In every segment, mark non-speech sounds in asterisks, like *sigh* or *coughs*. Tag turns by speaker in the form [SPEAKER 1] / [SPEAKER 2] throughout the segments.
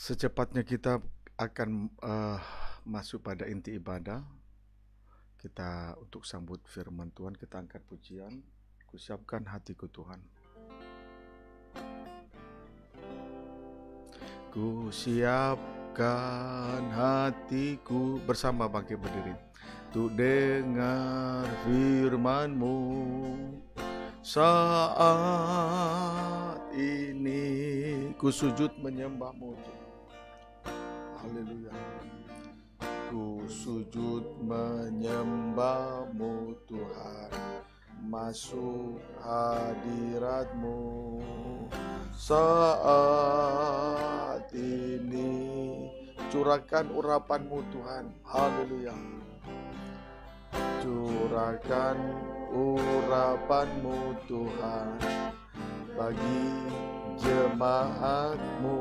[SPEAKER 1] Secepatnya kita akan uh, masuk pada inti ibadah. Kita untuk sambut firman Tuhan, kita angkat pujian. Kusiapkan hatiku Tuhan. kusiapkan hatiku bersama bangkit berdiri untuk dengar FirmanMu
[SPEAKER 2] saat ini ku sujud menyembah Tuhan Haleluya Ku sujud menyembahmu Tuhan Masuk hadiratmu Saat ini Curahkan urapanmu Tuhan Haleluya Curahkan urapanmu Tuhan Bagi jemaatmu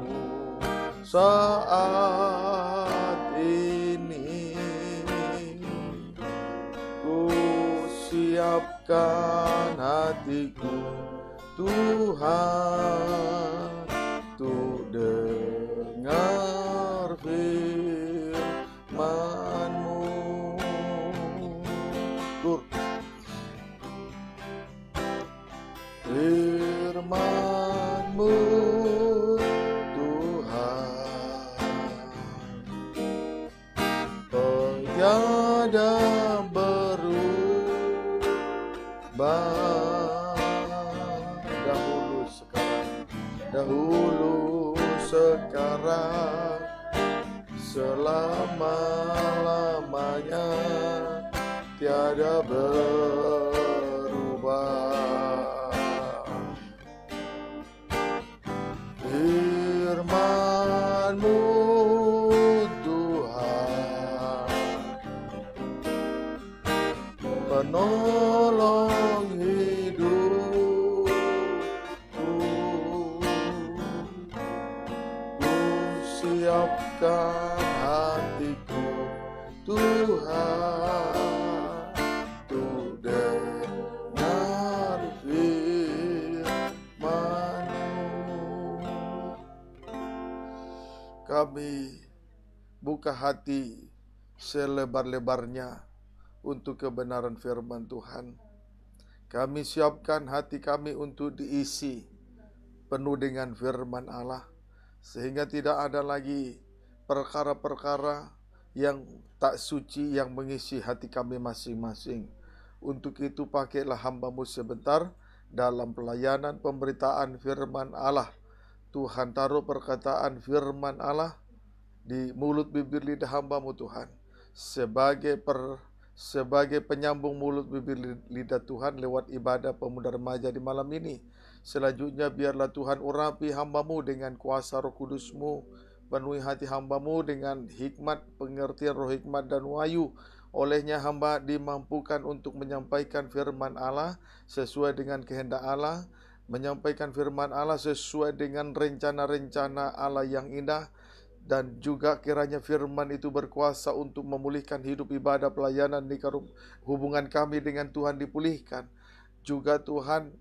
[SPEAKER 2] saat ini ku siapkan hatiku Tuhan untuk dengar selama-lamanya tiada ber kami buka hati selebar-lebarnya
[SPEAKER 1] untuk kebenaran firman Tuhan. Kami siapkan hati kami untuk diisi penuh dengan firman Allah sehingga tidak ada lagi perkara-perkara yang tak suci yang mengisi hati kami masing-masing. Untuk itu pakailah hambamu sebentar dalam pelayanan pemberitaan firman Allah Tuhan taruh perkataan firman Allah di mulut bibir lidah hambamu Tuhan sebagai per sebagai penyambung mulut bibir lidah Tuhan lewat ibadah pemuda remaja di malam ini. Selanjutnya biarlah Tuhan urapi hambamu dengan kuasa roh kudusmu. Penuhi hati hambamu dengan hikmat, pengertian roh hikmat dan wahyu. Olehnya hamba dimampukan untuk menyampaikan firman Allah sesuai dengan kehendak Allah menyampaikan firman Allah sesuai dengan rencana-rencana Allah yang indah dan juga kiranya firman itu berkuasa untuk memulihkan hidup ibadah pelayanan di hubungan kami dengan Tuhan dipulihkan juga Tuhan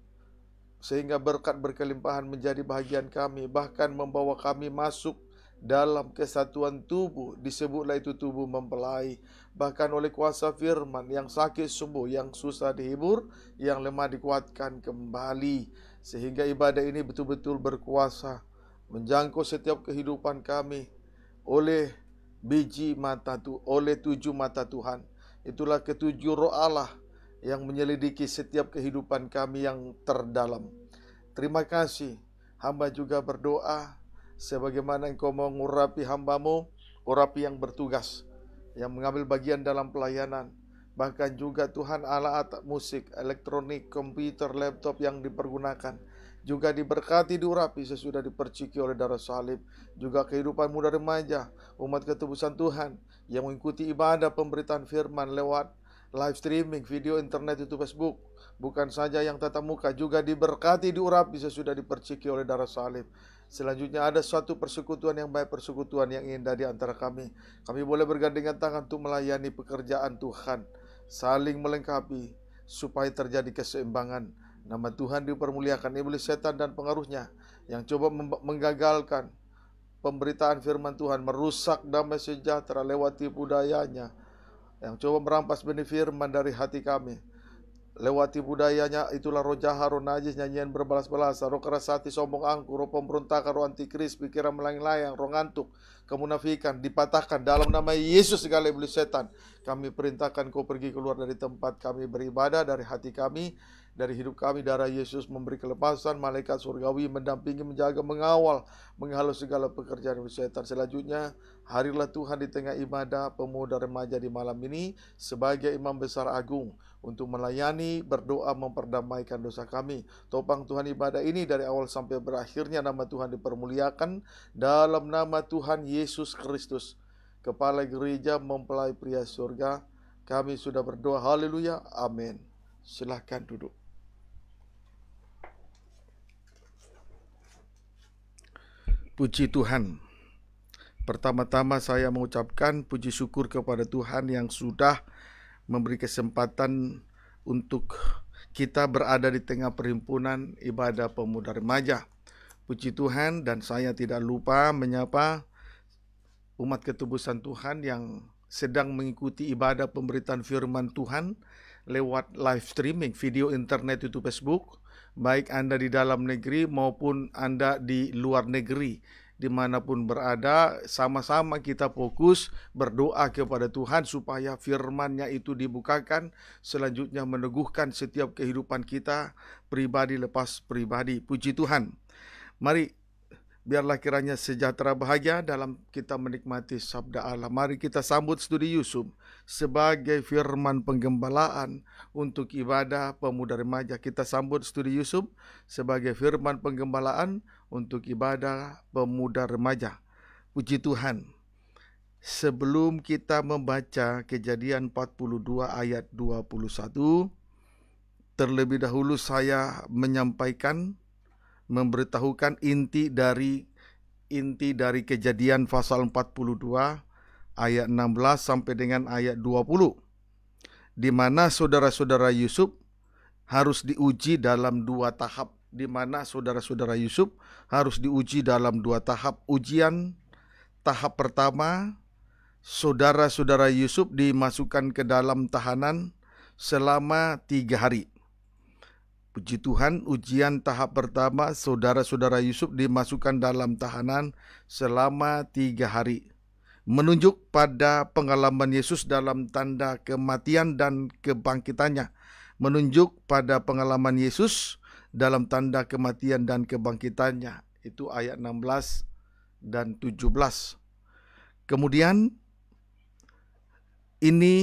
[SPEAKER 1] sehingga berkat berkelimpahan menjadi bahagian kami bahkan membawa kami masuk dalam kesatuan tubuh disebutlah itu tubuh mempelai bahkan oleh kuasa firman yang sakit sembuh yang susah dihibur yang lemah dikuatkan kembali sehingga ibadah ini betul-betul berkuasa menjangkau setiap kehidupan kami oleh biji mata tu oleh tujuh mata Tuhan itulah ketujuh roh Allah yang menyelidiki setiap kehidupan kami yang terdalam terima kasih hamba juga berdoa sebagaimana engkau mengurapi hambamu urapi yang bertugas yang mengambil bagian dalam pelayanan Bahkan juga Tuhan alat musik, elektronik, komputer, laptop yang dipergunakan juga diberkati diurapi sesudah diperciki oleh darah salib juga kehidupan muda remaja umat ketebusan Tuhan yang mengikuti ibadah pemberitaan firman lewat live streaming video internet YouTube Facebook bukan saja yang tatap muka juga diberkati diurapi sesudah diperciki oleh darah salib Selanjutnya ada suatu persekutuan yang baik, persekutuan yang indah di antara kami. Kami boleh bergandengan tangan untuk melayani pekerjaan Tuhan saling melengkapi supaya terjadi keseimbangan. Nama Tuhan dipermuliakan iblis setan dan pengaruhnya yang coba menggagalkan pemberitaan firman Tuhan, merusak damai sejahtera lewat tipu dayanya yang coba merampas benih firman dari hati kami. Lewati budayanya itulah roja haru najis nyanyian berbalas-balas, roh keras sombong angku, roh pemberontak, roh antikris, pikiran melayang-layang, roh ngantuk, kemunafikan, dipatahkan dalam nama Yesus segala iblis setan. Kami perintahkan kau pergi keluar dari tempat kami beribadah, dari hati kami, dari hidup kami darah Yesus memberi kelepasan malaikat surgawi mendampingi menjaga mengawal menghalus segala pekerjaan setan selanjutnya hadirlah Tuhan di tengah ibadah pemuda remaja di malam ini sebagai imam besar agung untuk melayani berdoa memperdamaikan dosa kami topang Tuhan ibadah ini dari awal sampai berakhirnya nama Tuhan dipermuliakan dalam nama Tuhan Yesus Kristus kepala gereja mempelai pria surga kami sudah berdoa haleluya amin silahkan duduk Puji Tuhan. Pertama-tama saya mengucapkan puji syukur kepada Tuhan yang sudah memberi kesempatan untuk kita berada di tengah perhimpunan ibadah pemuda remaja. Puji Tuhan dan saya tidak lupa menyapa umat ketubusan Tuhan yang sedang mengikuti ibadah pemberitaan firman Tuhan lewat live streaming, video internet YouTube Facebook baik Anda di dalam negeri maupun Anda di luar negeri. Dimanapun berada, sama-sama kita fokus berdoa kepada Tuhan supaya Firman-Nya itu dibukakan, selanjutnya meneguhkan setiap kehidupan kita, pribadi lepas pribadi. Puji Tuhan. Mari biarlah kiranya sejahtera bahagia dalam kita menikmati sabda Allah. Mari kita sambut studi Yusuf sebagai firman penggembalaan untuk ibadah pemuda remaja. Kita sambut studi Yusuf sebagai firman penggembalaan untuk ibadah pemuda remaja. Puji Tuhan. Sebelum kita membaca kejadian 42 ayat 21, terlebih dahulu saya menyampaikan, memberitahukan inti dari inti dari kejadian pasal 42 ayat 16 sampai dengan ayat 20 di mana saudara-saudara Yusuf harus diuji dalam dua tahap di mana saudara-saudara Yusuf harus diuji dalam dua tahap ujian tahap pertama saudara-saudara Yusuf dimasukkan ke dalam tahanan selama tiga hari. Puji Tuhan, ujian tahap pertama saudara-saudara Yusuf dimasukkan dalam tahanan selama tiga hari menunjuk pada pengalaman Yesus dalam tanda kematian dan kebangkitannya, menunjuk pada pengalaman Yesus dalam tanda kematian dan kebangkitannya. Itu ayat 16 dan 17. Kemudian ini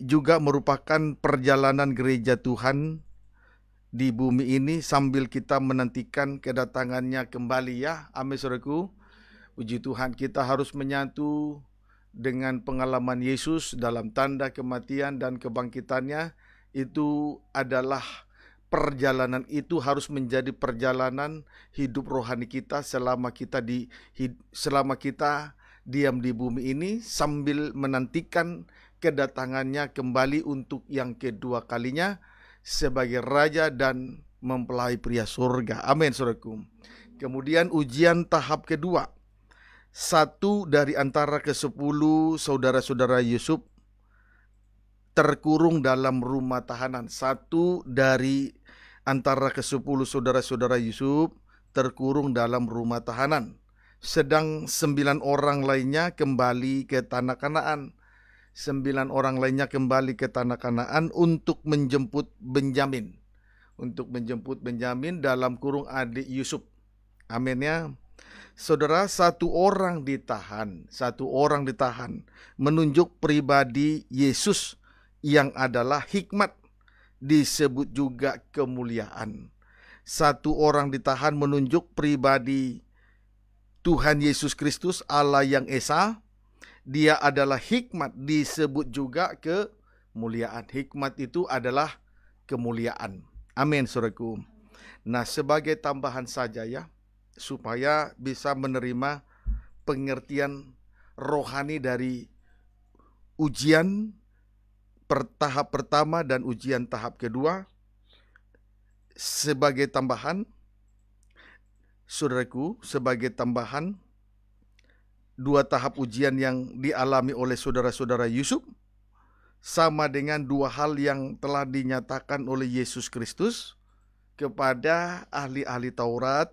[SPEAKER 1] juga merupakan perjalanan gereja Tuhan di bumi ini sambil kita menantikan kedatangannya kembali ya. Amin saudaraku. Puji Tuhan kita harus menyatu dengan pengalaman Yesus dalam tanda kematian dan kebangkitannya itu adalah perjalanan itu harus menjadi perjalanan hidup rohani kita selama kita di selama kita diam di bumi ini sambil menantikan kedatangannya kembali untuk yang kedua kalinya sebagai raja dan mempelai pria surga. Amin, Saudaraku. Kemudian ujian tahap kedua satu dari antara ke sepuluh saudara-saudara Yusuf terkurung dalam rumah tahanan. Satu dari antara ke sepuluh saudara-saudara Yusuf terkurung dalam rumah tahanan. Sedang sembilan orang lainnya kembali ke tanah kanaan. Sembilan orang lainnya kembali ke tanah kanaan untuk menjemput Benjamin. Untuk menjemput Benjamin dalam kurung adik Yusuf. Amin ya. Saudara, satu orang ditahan, satu orang ditahan menunjuk pribadi Yesus yang adalah hikmat, disebut juga kemuliaan. Satu orang ditahan menunjuk pribadi Tuhan Yesus Kristus, Allah yang Esa. Dia adalah hikmat, disebut juga kemuliaan. Hikmat itu adalah kemuliaan. Amin, saudaraku. Nah, sebagai tambahan saja ya, supaya bisa menerima pengertian rohani dari ujian per tahap pertama dan ujian tahap kedua sebagai tambahan saudaraku sebagai tambahan dua tahap ujian yang dialami oleh saudara-saudara Yusuf sama dengan dua hal yang telah dinyatakan oleh Yesus Kristus kepada ahli-ahli Taurat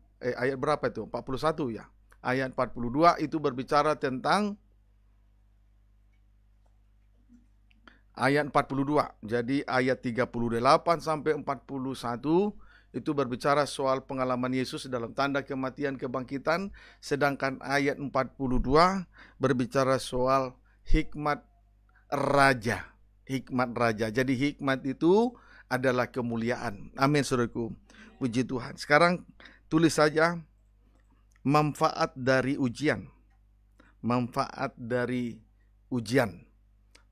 [SPEAKER 1] eh, ayat berapa itu? 41 ya. Ayat 42 itu berbicara tentang ayat 42. Jadi ayat 38 sampai 41 itu berbicara soal pengalaman Yesus dalam tanda kematian kebangkitan, sedangkan ayat 42 berbicara soal hikmat raja. Hikmat raja. Jadi hikmat itu adalah kemuliaan. Amin, Saudaraku. Puji Tuhan. Sekarang tulis saja manfaat dari ujian. Manfaat dari ujian.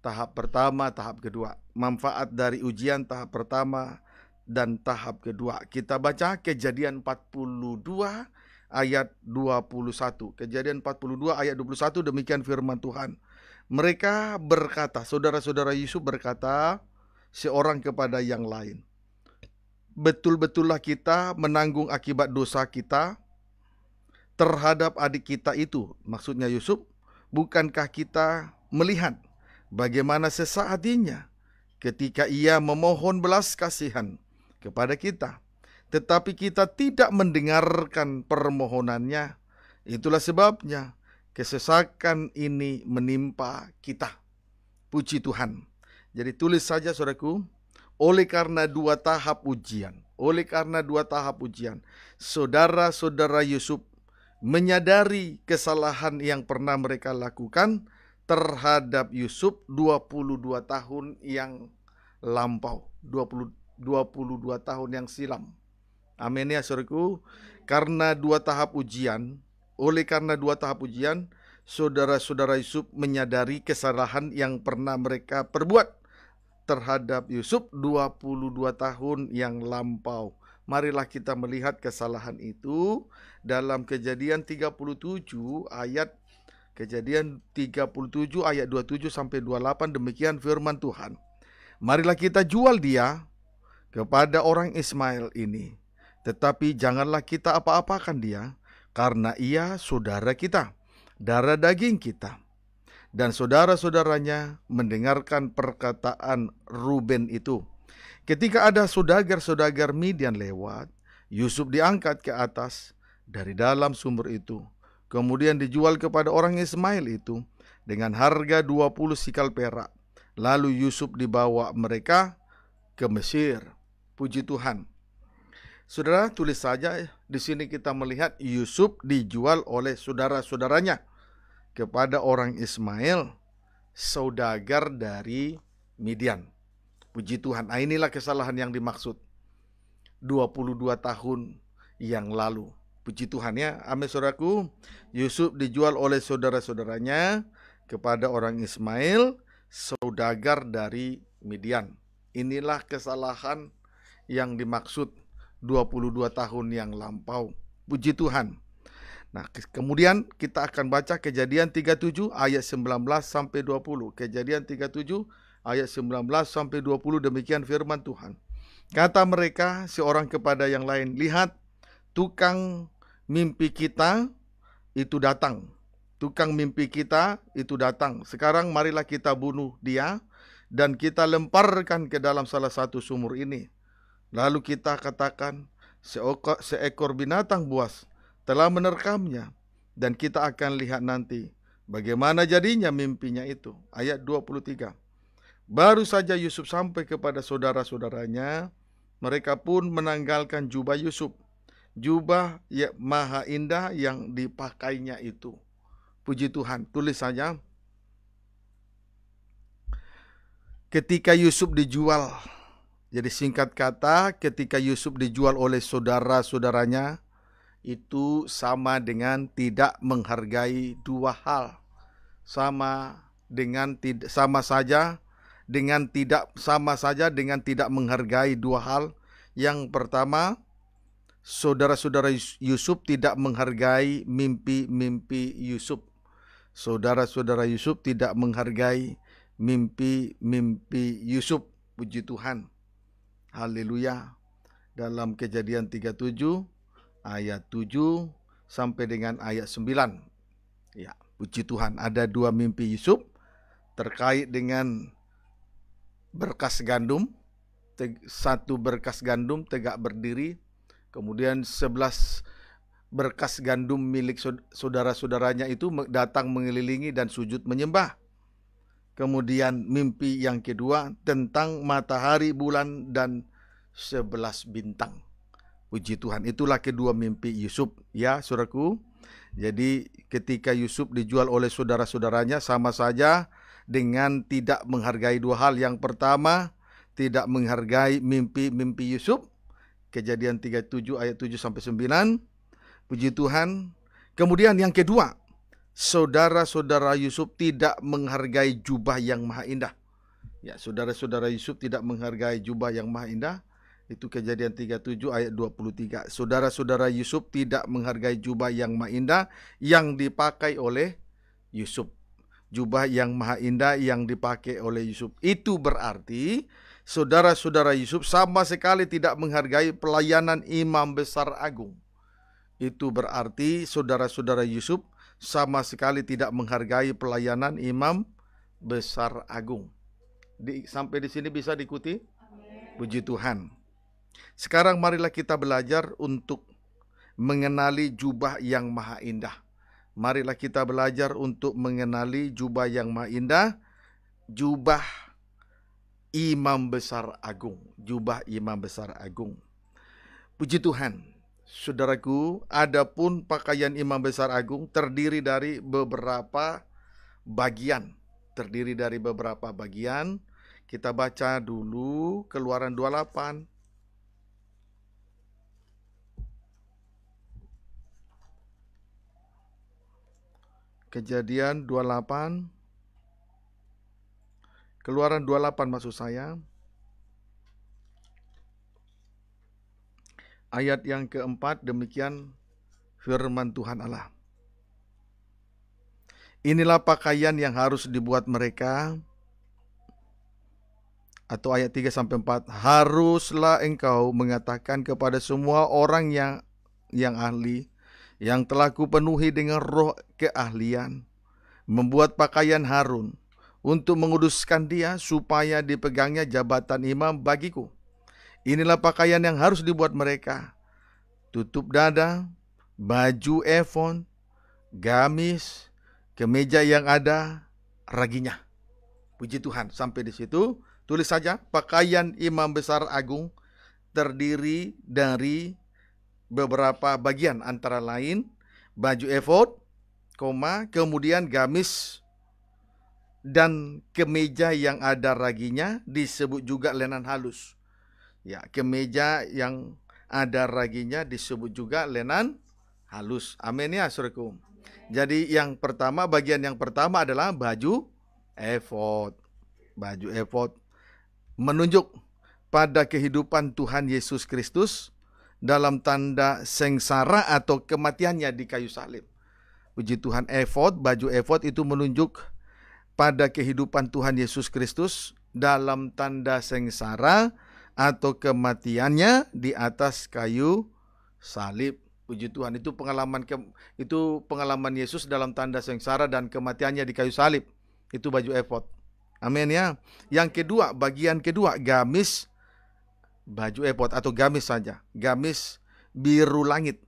[SPEAKER 1] Tahap pertama, tahap kedua. Manfaat dari ujian tahap pertama dan tahap kedua. Kita baca Kejadian 42 ayat 21. Kejadian 42 ayat 21 demikian firman Tuhan. Mereka berkata, saudara-saudara Yusuf berkata seorang kepada yang lain betul-betullah kita menanggung akibat dosa kita terhadap adik kita itu, maksudnya Yusuf, bukankah kita melihat bagaimana sesaatinya ketika ia memohon belas kasihan kepada kita, tetapi kita tidak mendengarkan permohonannya? Itulah sebabnya kesesakan ini menimpa kita. Puji Tuhan. Jadi tulis saja saudaraku, oleh karena dua tahap ujian, oleh karena dua tahap ujian, saudara-saudara Yusuf menyadari kesalahan yang pernah mereka lakukan terhadap Yusuf 22 tahun yang lampau, 20 22 tahun yang silam. Amin ya saudaraku. Karena dua tahap ujian, oleh karena dua tahap ujian, saudara-saudara Yusuf menyadari kesalahan yang pernah mereka perbuat terhadap Yusuf 22 tahun yang lampau. Marilah kita melihat kesalahan itu dalam kejadian 37 ayat kejadian 37 ayat 27 sampai 28 demikian firman Tuhan. Marilah kita jual dia kepada orang Ismail ini. Tetapi janganlah kita apa-apakan dia karena ia saudara kita, darah daging kita dan saudara-saudaranya mendengarkan perkataan Ruben itu. Ketika ada saudagar-saudagar Midian lewat, Yusuf diangkat ke atas dari dalam sumur itu. Kemudian dijual kepada orang Ismail itu dengan harga 20 sikal perak. Lalu Yusuf dibawa mereka ke Mesir. Puji Tuhan. Saudara tulis saja di sini kita melihat Yusuf dijual oleh saudara-saudaranya kepada orang Ismail, saudagar dari Midian. Puji Tuhan, nah, inilah kesalahan yang dimaksud. 22 tahun yang lalu. Puji Tuhan ya, amin saudaraku. Yusuf dijual oleh saudara-saudaranya kepada orang Ismail, saudagar dari Midian. Inilah kesalahan yang dimaksud 22 tahun yang lampau. Puji Tuhan. Nah, kemudian kita akan baca Kejadian 37 ayat 19 sampai 20. Kejadian 37 ayat 19 sampai 20 demikian firman Tuhan. Kata mereka seorang kepada yang lain, "Lihat, tukang mimpi kita itu datang. Tukang mimpi kita itu datang. Sekarang marilah kita bunuh dia dan kita lemparkan ke dalam salah satu sumur ini." Lalu kita katakan, seekor binatang buas telah menerkamnya dan kita akan lihat nanti bagaimana jadinya mimpinya itu. Ayat 23. Baru saja Yusuf sampai kepada saudara-saudaranya, mereka pun menanggalkan jubah Yusuf. Jubah ya, maha indah yang dipakainya itu. Puji Tuhan, tulis saja. Ketika Yusuf dijual, jadi singkat kata, ketika Yusuf dijual oleh saudara-saudaranya, itu sama dengan tidak menghargai dua hal sama dengan tidak sama saja dengan tidak sama saja dengan tidak menghargai dua hal yang pertama saudara-saudara Yusuf tidak menghargai mimpi-mimpi Yusuf saudara-saudara Yusuf tidak menghargai mimpi-mimpi Yusuf puji Tuhan haleluya dalam kejadian 37 ayat 7 sampai dengan ayat 9. Ya, puji Tuhan ada dua mimpi Yusuf terkait dengan berkas gandum. Satu berkas gandum tegak berdiri, kemudian sebelas berkas gandum milik saudara-saudaranya itu datang mengelilingi dan sujud menyembah. Kemudian mimpi yang kedua tentang matahari, bulan, dan sebelas bintang. Puji Tuhan, itulah kedua mimpi Yusuf ya suraku. Jadi ketika Yusuf dijual oleh saudara-saudaranya sama saja dengan tidak menghargai dua hal. Yang pertama, tidak menghargai mimpi-mimpi Yusuf. Kejadian 37 ayat 7 sampai 9. Puji Tuhan. Kemudian yang kedua, saudara-saudara Yusuf tidak menghargai jubah yang maha indah. Ya, saudara-saudara Yusuf tidak menghargai jubah yang maha indah. Itu kejadian 37 ayat 23. Saudara-saudara Yusuf tidak menghargai jubah yang maha indah yang dipakai oleh Yusuf. Jubah yang maha indah yang dipakai oleh Yusuf. Itu berarti saudara-saudara Yusuf sama sekali tidak menghargai pelayanan imam besar agung. Itu berarti saudara-saudara Yusuf sama sekali tidak menghargai pelayanan imam besar agung. Di, sampai di sini bisa diikuti? Puji Tuhan. Sekarang marilah kita belajar untuk mengenali jubah yang maha indah. Marilah kita belajar untuk mengenali jubah yang maha indah, jubah imam besar agung, jubah imam besar agung. Puji Tuhan, saudaraku, adapun pakaian imam besar agung terdiri dari beberapa bagian, terdiri dari beberapa bagian. Kita baca dulu Keluaran 28 Kejadian 28 Keluaran 28 maksud saya Ayat yang keempat demikian firman Tuhan Allah Inilah pakaian yang harus dibuat mereka atau ayat 3 sampai 4 haruslah engkau mengatakan kepada semua orang yang yang ahli yang telah kupenuhi dengan roh keahlian, membuat pakaian Harun untuk menguduskan dia supaya dipegangnya jabatan imam bagiku. Inilah pakaian yang harus dibuat mereka. Tutup dada, baju efon, gamis, kemeja yang ada raginya. Puji Tuhan, sampai di situ. Tulis saja pakaian imam besar agung terdiri dari beberapa bagian antara lain baju efod, koma, kemudian gamis dan kemeja yang ada raginya disebut juga lenan halus. Ya, kemeja yang ada raginya disebut juga lenan halus. Amin ya Assalamualaikum. Jadi yang pertama bagian yang pertama adalah baju efod. Baju efod menunjuk pada kehidupan Tuhan Yesus Kristus dalam tanda sengsara atau kematiannya di kayu salib. Puji Tuhan efod, baju efod itu menunjuk pada kehidupan Tuhan Yesus Kristus dalam tanda sengsara atau kematiannya di atas kayu salib. Puji Tuhan itu pengalaman ke, itu pengalaman Yesus dalam tanda sengsara dan kematiannya di kayu salib. Itu baju efod. Amin ya. Yang kedua, bagian kedua gamis baju epot eh, atau gamis saja, gamis biru langit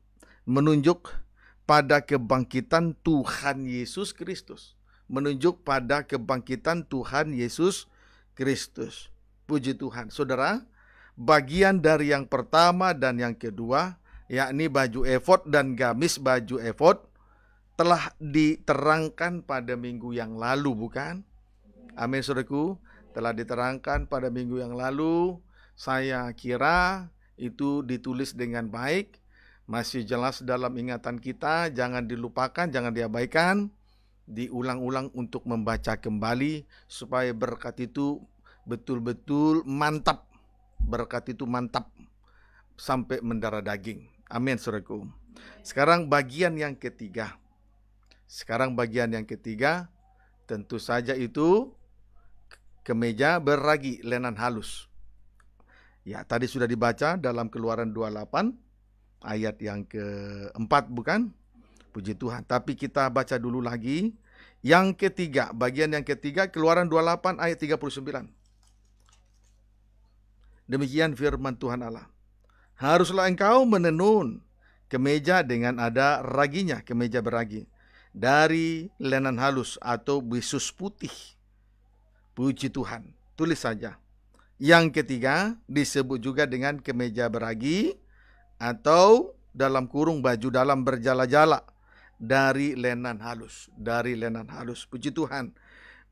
[SPEAKER 1] menunjuk pada kebangkitan Tuhan Yesus Kristus, menunjuk pada kebangkitan Tuhan Yesus Kristus. Puji Tuhan, saudara. Bagian dari yang pertama dan yang kedua, yakni baju efod dan gamis baju efod, telah diterangkan pada minggu yang lalu, bukan? Amin, saudaraku. Telah diterangkan pada minggu yang lalu saya kira itu ditulis dengan baik, masih jelas dalam ingatan kita, jangan dilupakan, jangan diabaikan, diulang-ulang untuk membaca kembali supaya berkat itu betul-betul mantap. Berkat itu mantap sampai mendara daging. Amin, saudaraku. Sekarang bagian yang ketiga. Sekarang bagian yang ketiga tentu saja itu kemeja beragi lenan halus. Ya, tadi sudah dibaca dalam Keluaran 28 ayat yang keempat bukan? Puji Tuhan. Tapi kita baca dulu lagi yang ketiga, bagian yang ketiga Keluaran 28 ayat 39. Demikian firman Tuhan Allah. Haruslah engkau menenun kemeja dengan ada raginya, kemeja beragi dari lenan halus atau bisus putih. Puji Tuhan. Tulis saja yang ketiga disebut juga dengan kemeja beragi atau dalam kurung baju dalam berjala-jala dari lenan halus, dari lenan halus. Puji Tuhan.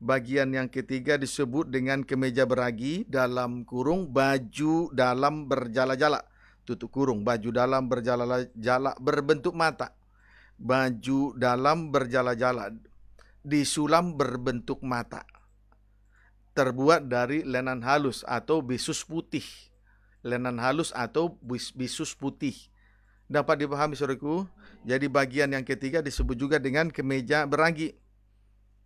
[SPEAKER 1] Bagian yang ketiga disebut dengan kemeja beragi dalam kurung baju dalam berjala-jala. Tutup kurung baju dalam berjala-jala berbentuk mata. Baju dalam berjala-jala disulam berbentuk mata terbuat dari lenan halus atau bisus putih. Lenan halus atau bis bisus putih. Dapat dipahami saudaraku? Jadi bagian yang ketiga disebut juga dengan kemeja beragi.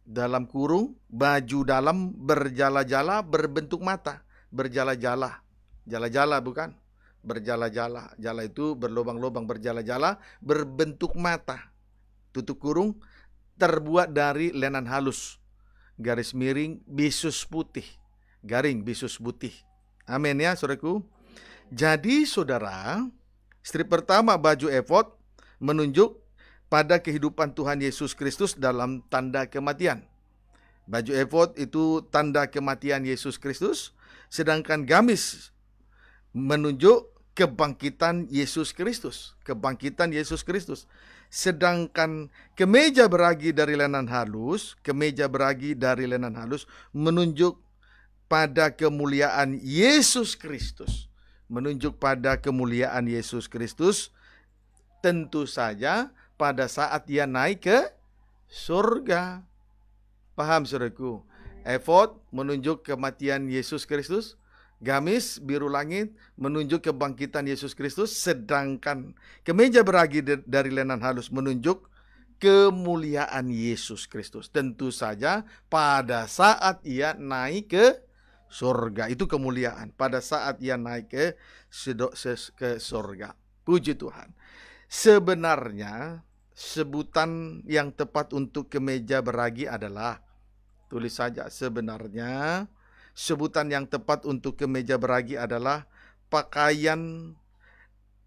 [SPEAKER 1] Dalam kurung, baju dalam berjala-jala berbentuk mata. Berjala-jala. Jala-jala bukan? Berjala-jala. Jala itu berlobang-lobang berjala-jala berbentuk mata. Tutup kurung terbuat dari lenan halus garis miring bisus putih garing bisus putih amin ya saudaraku jadi saudara strip pertama baju efod menunjuk pada kehidupan Tuhan Yesus Kristus dalam tanda kematian baju efod itu tanda kematian Yesus Kristus sedangkan gamis menunjuk kebangkitan Yesus Kristus, kebangkitan Yesus Kristus. Sedangkan kemeja beragi dari lenan halus, kemeja beragi dari lenan halus menunjuk pada kemuliaan Yesus Kristus, menunjuk pada kemuliaan Yesus Kristus. Tentu saja pada saat ia naik ke surga. Paham saudaraku? Efod menunjuk kematian Yesus Kristus, Gamis biru langit menunjuk kebangkitan Yesus Kristus, sedangkan kemeja beragi dari lenan halus menunjuk kemuliaan Yesus Kristus. Tentu saja pada saat ia naik ke surga, itu kemuliaan. Pada saat ia naik ke, ke surga. Puji Tuhan. Sebenarnya sebutan yang tepat untuk kemeja beragi adalah tulis saja sebenarnya Sebutan yang tepat untuk kemeja beragi adalah pakaian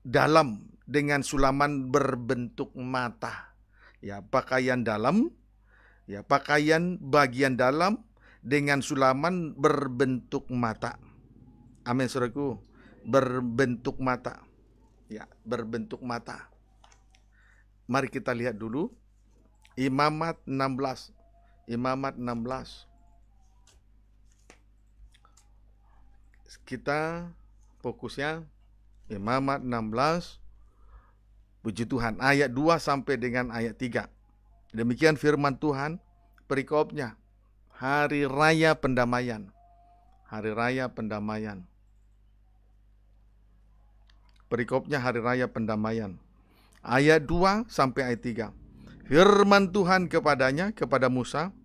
[SPEAKER 1] dalam dengan sulaman berbentuk mata. Ya, pakaian dalam ya pakaian bagian dalam dengan sulaman berbentuk mata. Amin Saudaraku, berbentuk mata. Ya, berbentuk mata. Mari kita lihat dulu Imamat 16. Imamat 16. kita fokusnya Imamat ya, 16 puji Tuhan ayat 2 sampai dengan ayat 3. Demikian firman Tuhan perikopnya hari raya pendamaian. Hari raya pendamaian. Perikopnya hari raya pendamaian. Ayat 2 sampai ayat 3. Firman Tuhan kepadanya kepada Musa,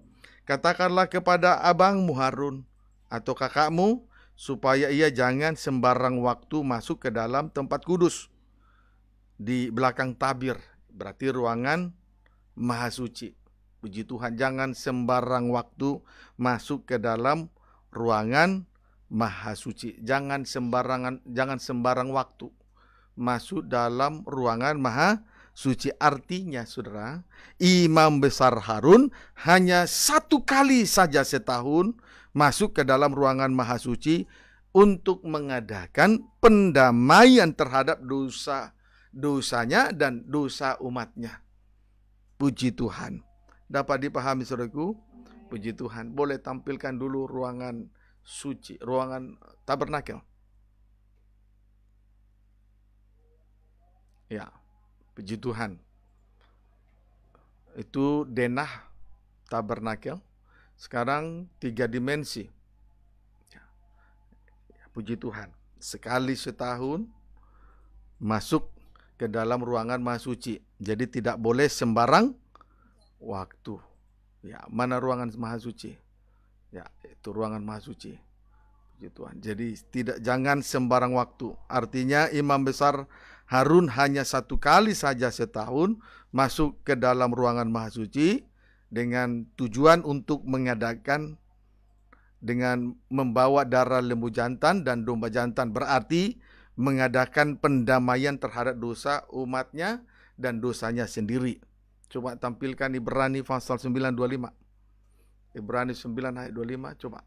[SPEAKER 1] katakanlah kepada abangmu Harun atau kakakmu supaya ia jangan sembarang waktu masuk ke dalam tempat kudus di belakang tabir, berarti ruangan maha suci. Puji Tuhan, jangan sembarang waktu masuk ke dalam ruangan maha suci. Jangan sembarangan, jangan sembarang waktu masuk dalam ruangan maha suci. Artinya, saudara, imam besar Harun hanya satu kali saja setahun masuk ke dalam ruangan mahasuci untuk mengadakan pendamaian terhadap dosa dosanya dan dosa umatnya. Puji Tuhan. Dapat dipahami saudaraku? Puji Tuhan. Boleh tampilkan dulu ruangan suci, ruangan tabernakel. Ya, puji Tuhan. Itu denah tabernakel. Sekarang tiga dimensi. Ya. Ya, puji Tuhan. Sekali setahun masuk ke dalam ruangan Mahasuci Jadi tidak boleh sembarang waktu. Ya, mana ruangan Mahasuci Ya, itu ruangan Mahasuci Puji Tuhan. Jadi tidak jangan sembarang waktu. Artinya imam besar Harun hanya satu kali saja setahun masuk ke dalam ruangan Mahasuci dengan tujuan untuk mengadakan dengan membawa darah lembu jantan dan domba jantan berarti mengadakan pendamaian terhadap dosa umatnya dan dosanya sendiri. Coba tampilkan Ibrani pasal 925. Ibrani 9 ayat 25 coba.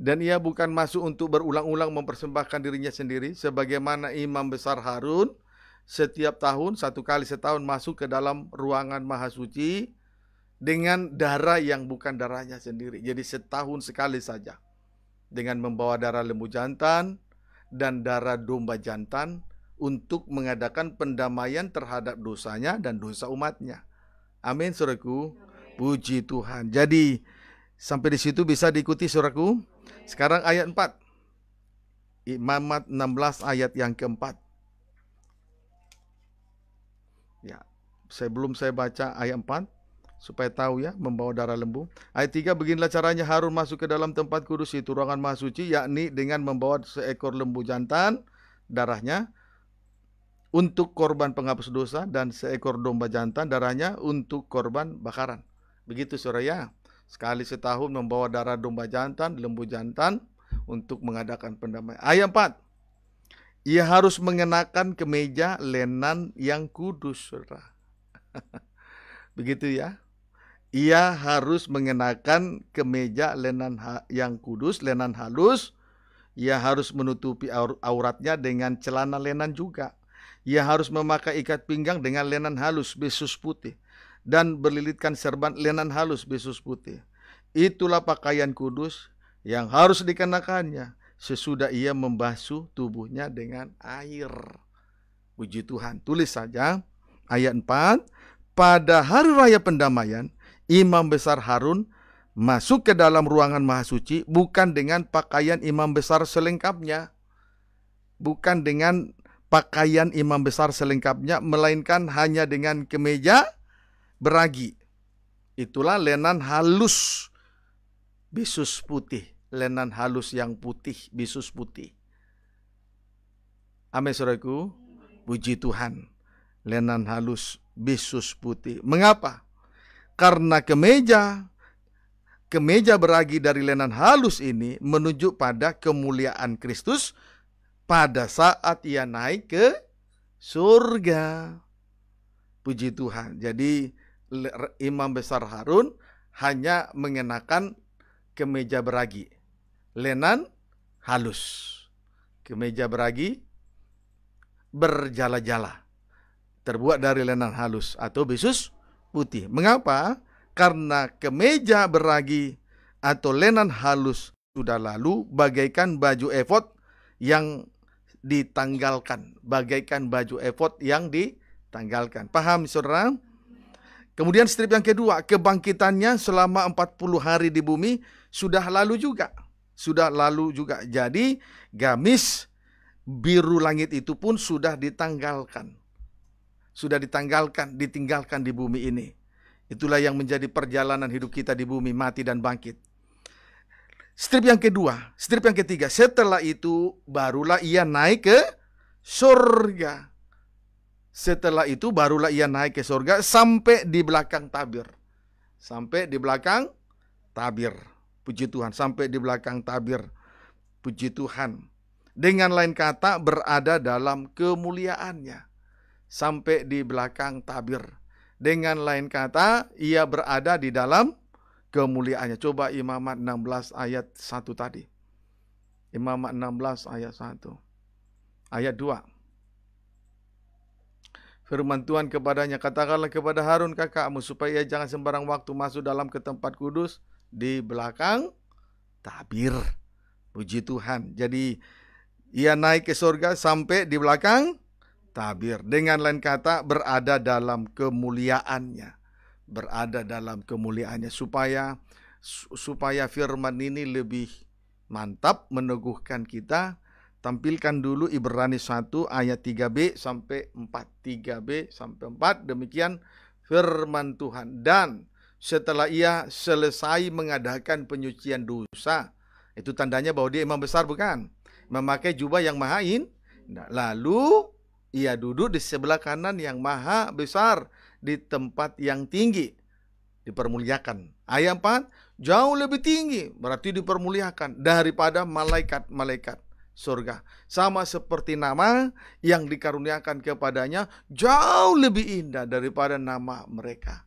[SPEAKER 1] Dan ia bukan masuk untuk berulang-ulang mempersembahkan dirinya sendiri sebagaimana imam besar Harun setiap tahun satu kali setahun masuk ke dalam ruangan mahasuci dengan darah yang bukan darahnya sendiri. Jadi setahun sekali saja. Dengan membawa darah lembu jantan dan darah domba jantan untuk mengadakan pendamaian terhadap dosanya dan dosa umatnya. Amin, suraku. Puji Tuhan. Jadi sampai di situ bisa diikuti suraku. Sekarang ayat 4. Imamat 16 ayat yang keempat. Ya, sebelum saya baca ayat 4, supaya tahu ya membawa darah lembu. Ayat 3 beginilah caranya Harun masuk ke dalam tempat kudus itu ruangan maha yakni dengan membawa seekor lembu jantan darahnya untuk korban penghapus dosa dan seekor domba jantan darahnya untuk korban bakaran. Begitu Saudara ya. Sekali setahun membawa darah domba jantan, lembu jantan untuk mengadakan pendamaian. Ayat 4. Ia harus mengenakan kemeja lenan yang kudus, Saudara. *laughs* Begitu ya ia harus mengenakan kemeja lenan yang kudus, lenan halus. Ia harus menutupi auratnya dengan celana lenan juga. Ia harus memakai ikat pinggang dengan lenan halus, besus putih. Dan berlilitkan serban lenan halus, besus putih. Itulah pakaian kudus yang harus dikenakannya sesudah ia membasuh tubuhnya dengan air. Puji Tuhan, tulis saja ayat 4. Pada hari raya pendamaian, Imam besar Harun masuk ke dalam ruangan mahasuci bukan dengan pakaian imam besar selengkapnya. Bukan dengan pakaian imam besar selengkapnya melainkan hanya dengan kemeja beragi. Itulah lenan halus bisus putih, lenan halus yang putih, bisus putih. Amin saudaraku. Puji Tuhan. Lenan halus bisus putih. Mengapa? Karena kemeja kemeja beragi dari lenan halus ini menunjuk pada kemuliaan Kristus pada saat ia naik ke surga. Puji Tuhan. Jadi imam besar Harun hanya mengenakan kemeja beragi. Lenan halus. Kemeja beragi berjala-jala. Terbuat dari lenan halus atau bisus putih. Mengapa? Karena kemeja beragi atau lenan halus sudah lalu bagaikan baju efot yang ditanggalkan, bagaikan baju efot yang ditanggalkan. Paham Saudara? Kemudian strip yang kedua, kebangkitannya selama 40 hari di bumi sudah lalu juga. Sudah lalu juga. Jadi gamis biru langit itu pun sudah ditanggalkan sudah ditanggalkan, ditinggalkan di bumi ini. Itulah yang menjadi perjalanan hidup kita di bumi, mati dan bangkit. Strip yang kedua, strip yang ketiga, setelah itu barulah ia naik ke surga. Setelah itu barulah ia naik ke surga sampai di belakang tabir. Sampai di belakang tabir. Puji Tuhan, sampai di belakang tabir. Puji Tuhan. Dengan lain kata berada dalam kemuliaannya sampai di belakang tabir. Dengan lain kata, ia berada di dalam kemuliaannya. Coba Imamat 16 ayat 1 tadi. Imamat 16 ayat 1. Ayat 2. Firman Tuhan kepadanya, katakanlah kepada Harun kakakmu supaya ia jangan sembarang waktu masuk dalam ke tempat kudus di belakang tabir. Puji Tuhan. Jadi ia naik ke surga sampai di belakang tabir. Dengan lain kata berada dalam kemuliaannya. Berada dalam kemuliaannya supaya supaya firman ini lebih mantap meneguhkan kita. Tampilkan dulu Ibrani 1 ayat 3b sampai 4. 3b sampai 4 demikian firman Tuhan. Dan setelah ia selesai mengadakan penyucian dosa, itu tandanya bahwa dia imam besar bukan? Memakai jubah yang mahain. Nah, lalu ia duduk di sebelah kanan yang maha besar di tempat yang tinggi. Dipermuliakan. Ayat 4, jauh lebih tinggi. Berarti dipermuliakan daripada malaikat-malaikat surga. Sama seperti nama yang dikaruniakan kepadanya jauh lebih indah daripada nama mereka.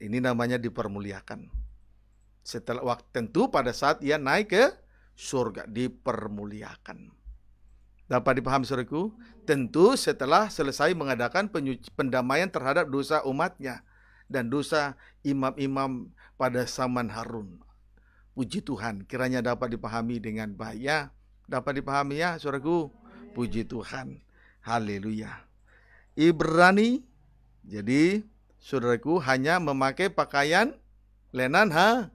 [SPEAKER 1] Ini namanya dipermuliakan. Setelah waktu tentu pada saat ia naik ke surga dipermuliakan. Dapat dipahami saudaraku? Tentu setelah selesai mengadakan pendamaian terhadap dosa umatnya dan dosa imam-imam pada zaman Harun. Puji Tuhan, kiranya dapat dipahami dengan baik ya. Dapat dipahami ya, saudaraku. Puji Tuhan. Haleluya. Ibrani, jadi saudaraku hanya memakai pakaian lenan ha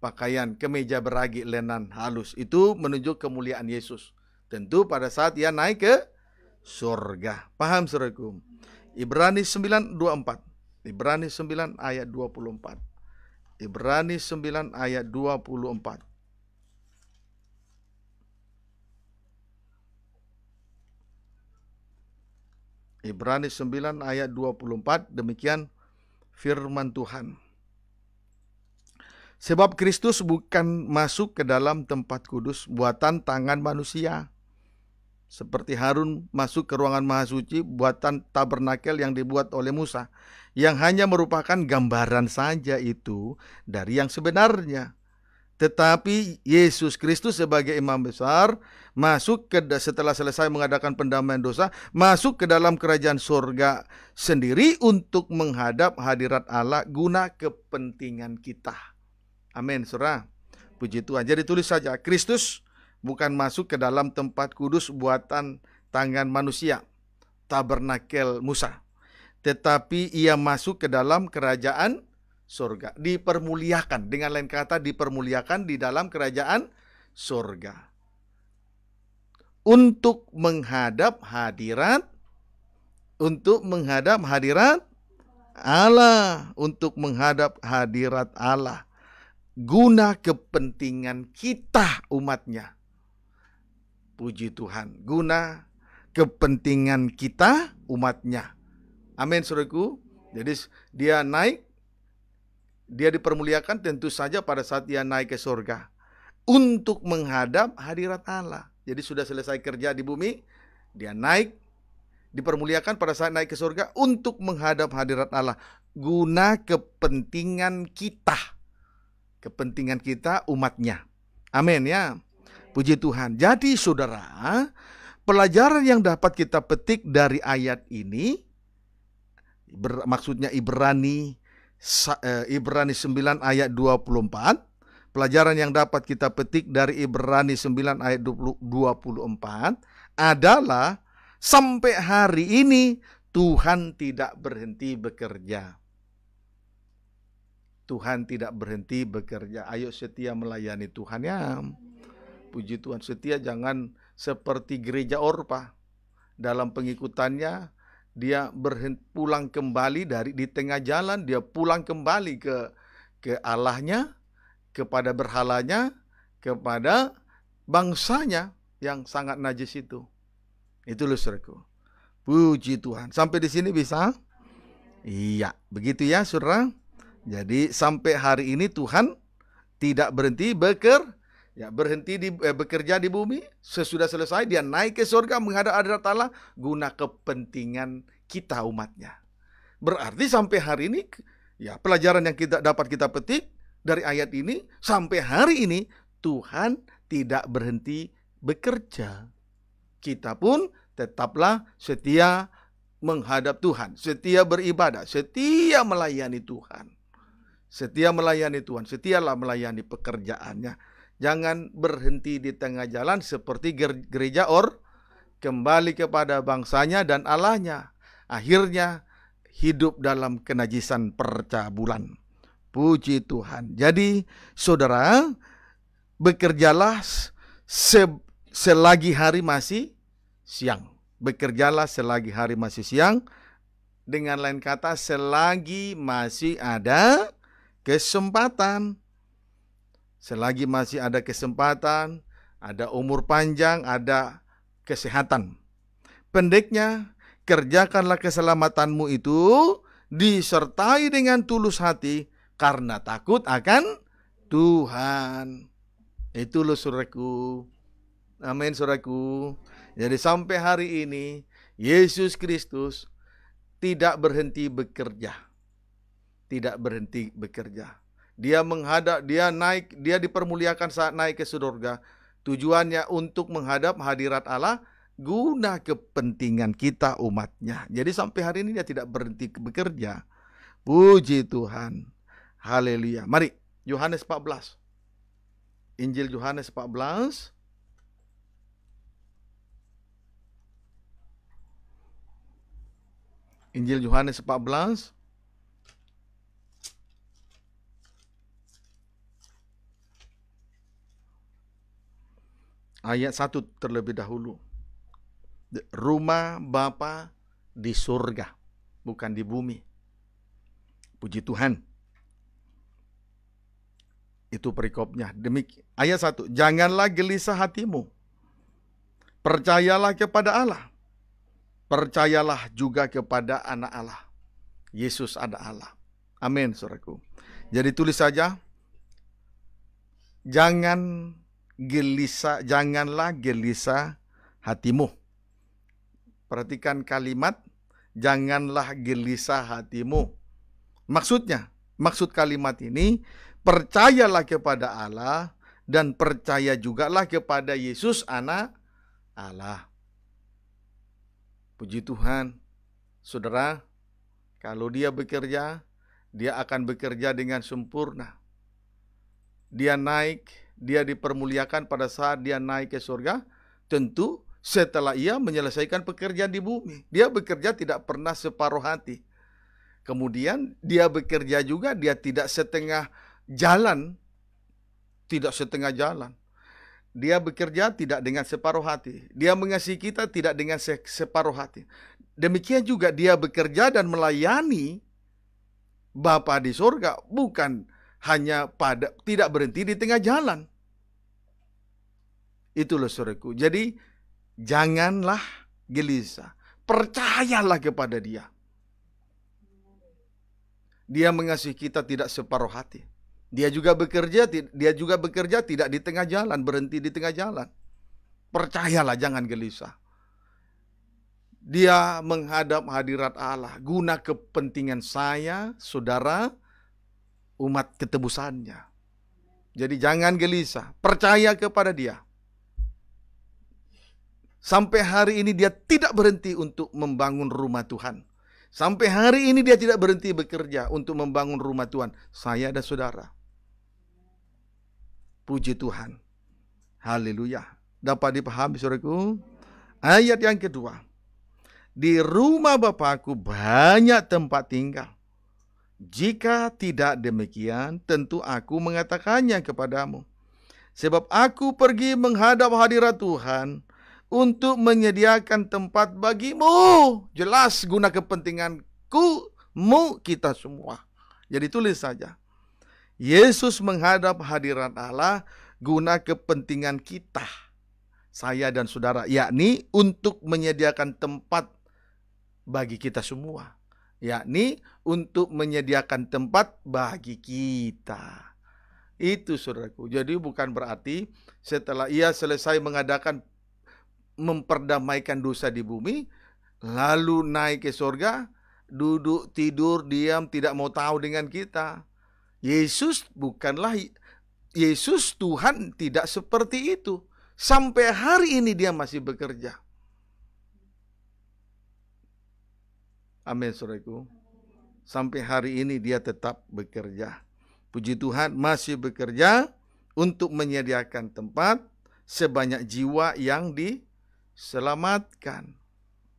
[SPEAKER 1] pakaian kemeja beragi lenan halus itu menunjuk kemuliaan Yesus. Tentu pada saat ia naik ke surga. Paham saudaraku? Ibrani 9:24. Ibrani 9 ayat 24. Ibrani 9 ayat 24. Ibrani 9 ayat 24 demikian firman Tuhan. Sebab Kristus bukan masuk ke dalam tempat kudus buatan tangan manusia, seperti Harun masuk ke ruangan mahasuci buatan tabernakel yang dibuat oleh Musa yang hanya merupakan gambaran saja itu dari yang sebenarnya tetapi Yesus Kristus sebagai imam besar masuk ke setelah selesai mengadakan pendamaian dosa masuk ke dalam kerajaan surga sendiri untuk menghadap hadirat Allah guna kepentingan kita. Amin, Surah. Puji Tuhan. Jadi tulis saja Kristus bukan masuk ke dalam tempat kudus buatan tangan manusia, tabernakel Musa, tetapi ia masuk ke dalam kerajaan surga, dipermuliakan. Dengan lain kata, dipermuliakan di dalam kerajaan surga. Untuk menghadap hadirat untuk menghadap hadirat Allah, untuk menghadap hadirat Allah. Guna kepentingan kita umatnya Puji Tuhan. Guna kepentingan kita, umatnya. Amin, saudaraku. Jadi dia naik, dia dipermuliakan tentu saja pada saat dia naik ke surga. Untuk menghadap hadirat Allah. Jadi sudah selesai kerja di bumi, dia naik, dipermuliakan pada saat naik ke surga untuk menghadap hadirat Allah. Guna kepentingan kita. Kepentingan kita umatnya. Amin ya. Puji Tuhan. Jadi saudara, pelajaran yang dapat kita petik dari ayat ini ber, maksudnya Ibrani eh, Ibrani 9 ayat 24. Pelajaran yang dapat kita petik dari Ibrani 9 ayat 20, 24 adalah sampai hari ini Tuhan tidak berhenti bekerja. Tuhan tidak berhenti bekerja. Ayo setia melayani Tuhan ya puji Tuhan. Setia jangan seperti gereja Orpa. Dalam pengikutannya, dia berhent pulang kembali dari di tengah jalan, dia pulang kembali ke ke Allahnya, kepada berhalanya, kepada bangsanya yang sangat najis itu. Itu loh saudaraku. Puji Tuhan. Sampai di sini bisa? Iya, begitu ya saudara. Jadi sampai hari ini Tuhan tidak berhenti beker Ya, berhenti di eh, bekerja di bumi, sesudah selesai dia naik ke surga menghadap hadirat Allah guna kepentingan kita umatnya. Berarti sampai hari ini ya pelajaran yang kita dapat kita petik dari ayat ini sampai hari ini Tuhan tidak berhenti bekerja. Kita pun tetaplah setia menghadap Tuhan, setia beribadah, setia melayani Tuhan. Setia melayani Tuhan, setialah melayani pekerjaannya Jangan berhenti di tengah jalan seperti gereja or kembali kepada bangsanya dan Allahnya. Akhirnya hidup dalam kenajisan percabulan. Puji Tuhan. Jadi saudara bekerjalah se selagi hari masih siang. Bekerjalah selagi hari masih siang. Dengan lain kata selagi masih ada kesempatan. Selagi masih ada kesempatan, ada umur panjang, ada kesehatan. Pendeknya, kerjakanlah keselamatanmu itu disertai dengan tulus hati karena takut akan Tuhan. Itu loh suraku. Amin suraku. Jadi sampai hari ini Yesus Kristus tidak berhenti bekerja. Tidak berhenti bekerja dia menghadap, dia naik, dia dipermuliakan saat naik ke surga. Tujuannya untuk menghadap hadirat Allah guna kepentingan kita umatnya. Jadi sampai hari ini dia tidak berhenti bekerja. Puji Tuhan. Haleluya. Mari Yohanes 14. Injil Yohanes 14 Injil Yohanes 14 Ayat 1 terlebih dahulu. Rumah Bapa di surga, bukan di bumi. Puji Tuhan. Itu perikopnya. Demikian ayat 1. Janganlah gelisah hatimu. Percayalah kepada Allah. Percayalah juga kepada anak Allah. Yesus ada Allah. Amin, saudaraku. Jadi tulis saja. Jangan gelisah, janganlah gelisah hatimu. Perhatikan kalimat janganlah gelisah hatimu. Maksudnya, maksud kalimat ini percayalah kepada Allah dan percaya jugalah kepada Yesus anak Allah. Puji Tuhan. Saudara, kalau dia bekerja, dia akan bekerja dengan sempurna. Dia naik, dia dipermuliakan pada saat dia naik ke surga, tentu setelah ia menyelesaikan pekerjaan di bumi. Dia bekerja tidak pernah separuh hati. Kemudian dia bekerja juga dia tidak setengah jalan. Tidak setengah jalan. Dia bekerja tidak dengan separuh hati. Dia mengasihi kita tidak dengan se separuh hati. Demikian juga dia bekerja dan melayani Bapa di surga bukan hanya pada tidak berhenti di tengah jalan. Itu loh saudaraku. Jadi janganlah gelisah. Percayalah kepada dia. Dia mengasihi kita tidak separuh hati. Dia juga bekerja, dia juga bekerja tidak di tengah jalan, berhenti di tengah jalan. Percayalah, jangan gelisah. Dia menghadap hadirat Allah. Guna kepentingan saya, saudara, umat ketebusannya. Jadi jangan gelisah, percaya kepada dia. Sampai hari ini dia tidak berhenti untuk membangun rumah Tuhan. Sampai hari ini dia tidak berhenti bekerja untuk membangun rumah Tuhan. Saya dan saudara. Puji Tuhan. Haleluya. Dapat dipahami saudaraku? Ayat yang kedua. Di rumah Bapakku banyak tempat tinggal. Jika tidak demikian, tentu aku mengatakannya kepadamu. Sebab aku pergi menghadap hadirat Tuhan untuk menyediakan tempat bagimu. Jelas guna kepentinganku, mu kita semua. Jadi tulis saja. Yesus menghadap hadirat Allah guna kepentingan kita, saya dan saudara, yakni untuk menyediakan tempat bagi kita semua yakni untuk menyediakan tempat bagi kita. Itu saudaraku. Jadi bukan berarti setelah ia selesai mengadakan memperdamaikan dosa di bumi, lalu naik ke surga, duduk tidur diam tidak mau tahu dengan kita. Yesus bukanlah Yesus Tuhan tidak seperti itu. Sampai hari ini dia masih bekerja. Amin suraiku. Sampai hari ini dia tetap bekerja. Puji Tuhan masih bekerja untuk menyediakan tempat sebanyak jiwa yang diselamatkan.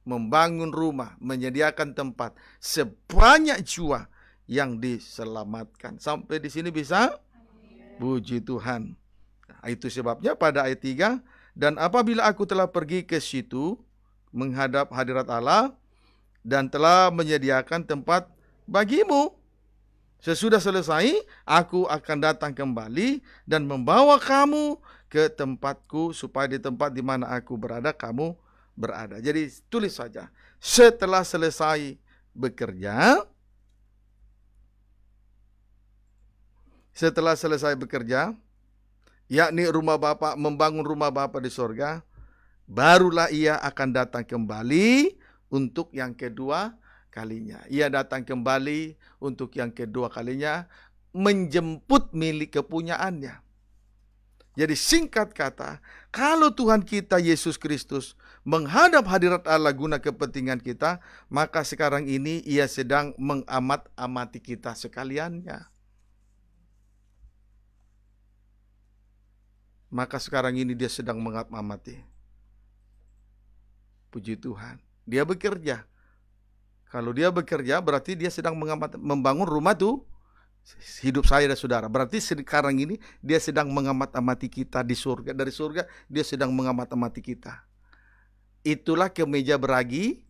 [SPEAKER 1] Membangun rumah, menyediakan tempat sebanyak jiwa yang diselamatkan. Sampai di sini bisa? Puji Tuhan. Nah, itu sebabnya pada ayat 3, dan apabila aku telah pergi ke situ menghadap hadirat Allah, dan telah menyediakan tempat bagimu. Sesudah selesai, aku akan datang kembali dan membawa kamu ke tempatku supaya di tempat di mana aku berada kamu berada. Jadi tulis saja. Setelah selesai bekerja, setelah selesai bekerja, yakni rumah Bapak, membangun rumah Bapak di sorga, barulah ia akan datang kembali untuk yang kedua kalinya. Ia datang kembali untuk yang kedua kalinya menjemput milik kepunyaannya. Jadi singkat kata, kalau Tuhan kita Yesus Kristus menghadap hadirat Allah guna kepentingan kita, maka sekarang ini ia sedang mengamat-amati kita sekaliannya. Maka sekarang ini dia sedang mengamati. Puji Tuhan dia bekerja. Kalau dia bekerja berarti dia sedang membangun rumah tuh hidup saya dan saudara. Berarti sekarang ini dia sedang mengamat-amati kita di surga. Dari surga dia sedang mengamat-amati kita. Itulah kemeja beragi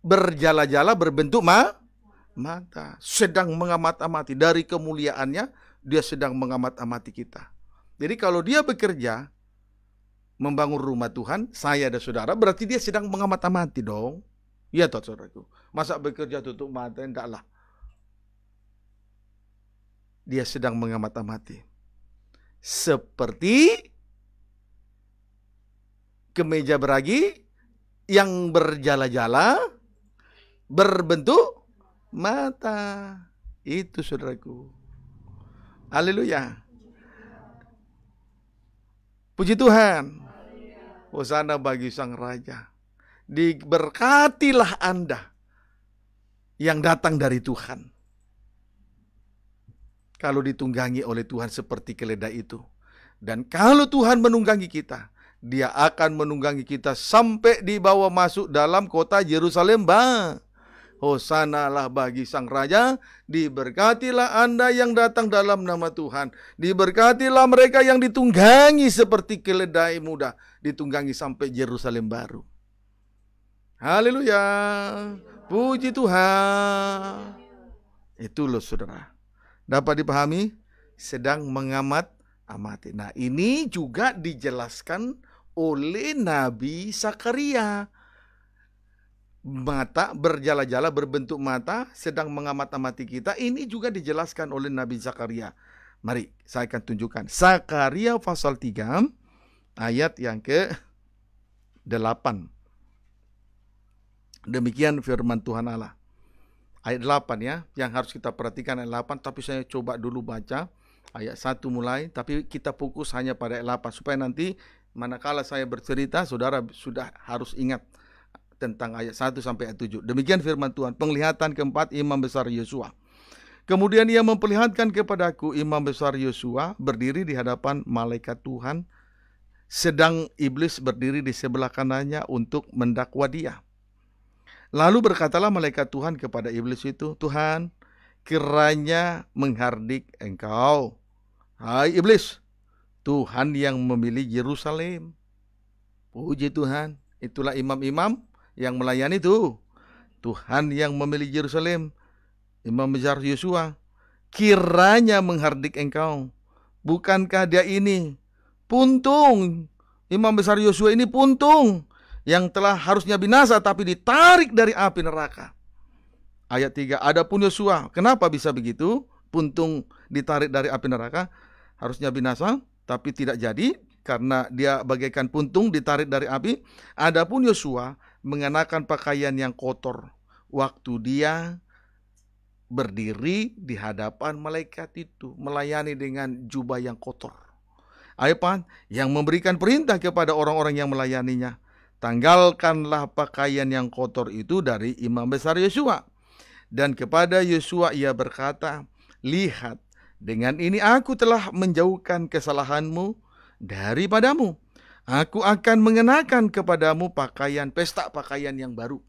[SPEAKER 1] berjala-jala berbentuk ma mata sedang mengamat-amati dari kemuliaannya dia sedang mengamat-amati kita. Jadi kalau dia bekerja membangun rumah Tuhan, saya dan saudara, berarti dia sedang mengamati-amati dong. Iya toh saudaraku. Masa bekerja tutup mata, tidaklah. Dia sedang mengamati-amati. Seperti kemeja beragi yang berjala-jala berbentuk mata. Itu saudaraku. Haleluya. Puji Tuhan. Hosana bagi sang raja. Diberkatilah Anda yang datang dari Tuhan. Kalau ditunggangi oleh Tuhan seperti keledai itu. Dan kalau Tuhan menunggangi kita, dia akan menunggangi kita sampai dibawa masuk dalam kota Yerusalem, Bang. Hosanalah bagi sang raja, diberkatilah Anda yang datang dalam nama Tuhan. Diberkatilah mereka yang ditunggangi seperti keledai muda, ditunggangi sampai Yerusalem baru. Haleluya. Puji Tuhan. Itu loh saudara. Dapat dipahami? Sedang mengamat amati. Nah ini juga dijelaskan oleh Nabi Sakaria mata berjala-jala berbentuk mata sedang mengamat-amati kita ini juga dijelaskan oleh Nabi Zakaria. Mari saya akan tunjukkan Zakaria pasal 3 ayat yang ke 8. Demikian firman Tuhan Allah. Ayat 8 ya, yang harus kita perhatikan ayat 8 tapi saya coba dulu baca ayat 1 mulai tapi kita fokus hanya pada ayat 8 supaya nanti manakala saya bercerita saudara sudah harus ingat tentang ayat 1 sampai ayat 7. Demikian firman Tuhan, penglihatan keempat imam besar Yosua. Kemudian ia memperlihatkan kepadaku imam besar Yosua berdiri di hadapan malaikat Tuhan sedang iblis berdiri di sebelah kanannya untuk mendakwa dia. Lalu berkatalah malaikat Tuhan kepada iblis itu, "Tuhan, kiranya menghardik engkau." Hai iblis, Tuhan yang memilih Yerusalem. Puji Tuhan, itulah imam-imam yang melayani itu Tuhan yang memilih Yerusalem Imam Besar Yosua kiranya menghardik engkau bukankah dia ini puntung Imam Besar Yosua ini puntung yang telah harusnya binasa tapi ditarik dari api neraka ayat 3 pun Yosua kenapa bisa begitu puntung ditarik dari api neraka harusnya binasa tapi tidak jadi karena dia bagaikan puntung ditarik dari api adapun Yosua mengenakan pakaian yang kotor waktu dia berdiri di hadapan malaikat itu melayani dengan jubah yang kotor. Ayat yang memberikan perintah kepada orang-orang yang melayaninya. Tanggalkanlah pakaian yang kotor itu dari imam besar Yosua. Dan kepada Yosua ia berkata, Lihat, dengan ini aku telah menjauhkan kesalahanmu daripadamu Aku akan mengenakan kepadamu pakaian pesta pakaian yang baru.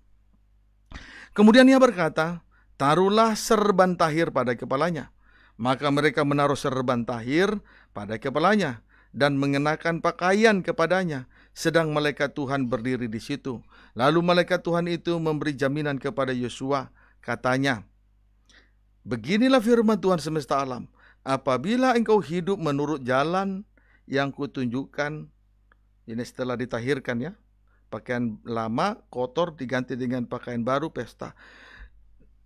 [SPEAKER 1] Kemudian ia berkata, taruhlah serban tahir pada kepalanya. Maka mereka menaruh serban tahir pada kepalanya dan mengenakan pakaian kepadanya. Sedang malaikat Tuhan berdiri di situ. Lalu malaikat Tuhan itu memberi jaminan kepada Yosua, katanya, Beginilah firman Tuhan semesta alam, apabila engkau hidup menurut jalan yang kutunjukkan ini setelah ditahirkan ya. Pakaian lama kotor diganti dengan pakaian baru pesta.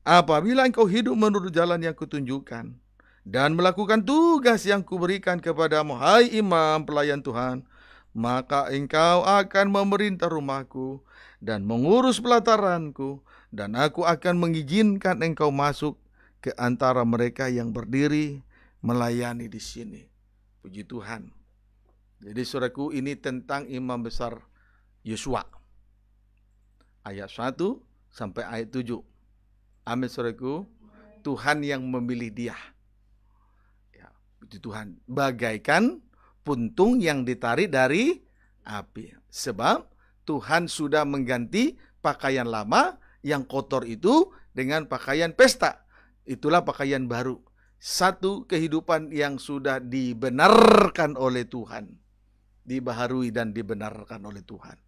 [SPEAKER 1] Apabila engkau hidup menurut jalan yang kutunjukkan dan melakukan tugas yang kuberikan kepadamu, hai imam pelayan Tuhan, maka engkau akan memerintah rumahku dan mengurus pelataranku dan aku akan mengizinkan engkau masuk ke antara mereka yang berdiri melayani di sini. Puji Tuhan. Jadi suraku ini tentang imam besar Yosua. Ayat 1 sampai ayat 7. Amin suraku. Tuhan yang memilih dia. Ya, puji Tuhan. Bagaikan puntung yang ditarik dari api. Sebab Tuhan sudah mengganti pakaian lama yang kotor itu dengan pakaian pesta. Itulah pakaian baru. Satu kehidupan yang sudah dibenarkan oleh Tuhan dibaharui dan dibenarkan oleh Tuhan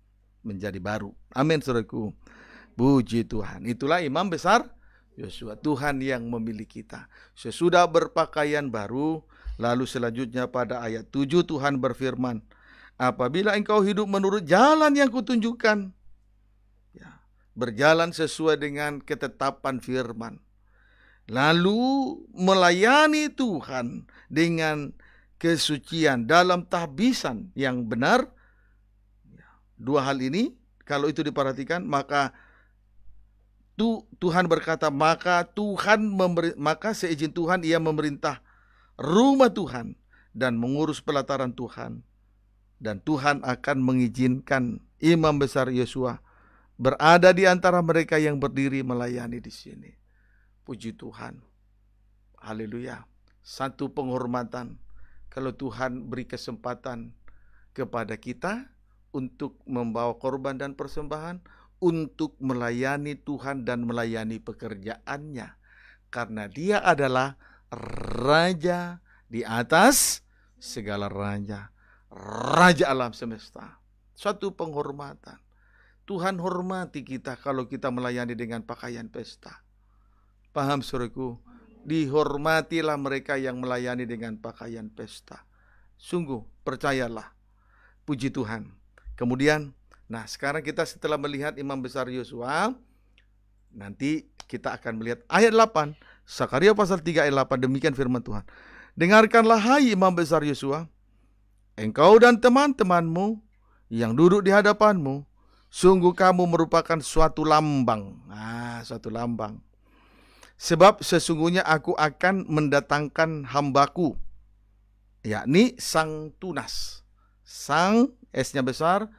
[SPEAKER 1] menjadi baru. Amin saudaraku. Puji Tuhan. Itulah imam besar Yosua Tuhan yang memilih kita. Sesudah berpakaian baru, lalu selanjutnya pada ayat 7 Tuhan berfirman, apabila engkau hidup menurut jalan yang kutunjukkan, ya, berjalan sesuai dengan ketetapan firman, lalu melayani Tuhan dengan kesucian, dalam tahbisan yang benar. Ya, dua hal ini kalau itu diperhatikan maka tu, Tuhan berkata maka Tuhan memberi, maka seizin Tuhan ia memerintah rumah Tuhan dan mengurus pelataran Tuhan dan Tuhan akan mengizinkan imam besar Yosua berada di antara mereka yang berdiri melayani di sini. Puji Tuhan. Haleluya. Satu penghormatan kalau Tuhan beri kesempatan kepada kita untuk membawa korban dan persembahan untuk melayani Tuhan dan melayani pekerjaannya karena dia adalah raja di atas segala raja raja alam semesta suatu penghormatan Tuhan hormati kita kalau kita melayani dengan pakaian pesta paham suruhku dihormatilah mereka yang melayani dengan pakaian pesta. Sungguh, percayalah. Puji Tuhan. Kemudian, nah sekarang kita setelah melihat Imam Besar Yosua, nanti kita akan melihat ayat 8, Sakaria pasal 3 ayat 8, demikian firman Tuhan. Dengarkanlah hai Imam Besar Yosua, engkau dan teman-temanmu yang duduk di hadapanmu, sungguh kamu merupakan suatu lambang. Nah, suatu lambang. Sebab sesungguhnya aku akan mendatangkan hambaku, yakni sang tunas. Sang, S-nya besar,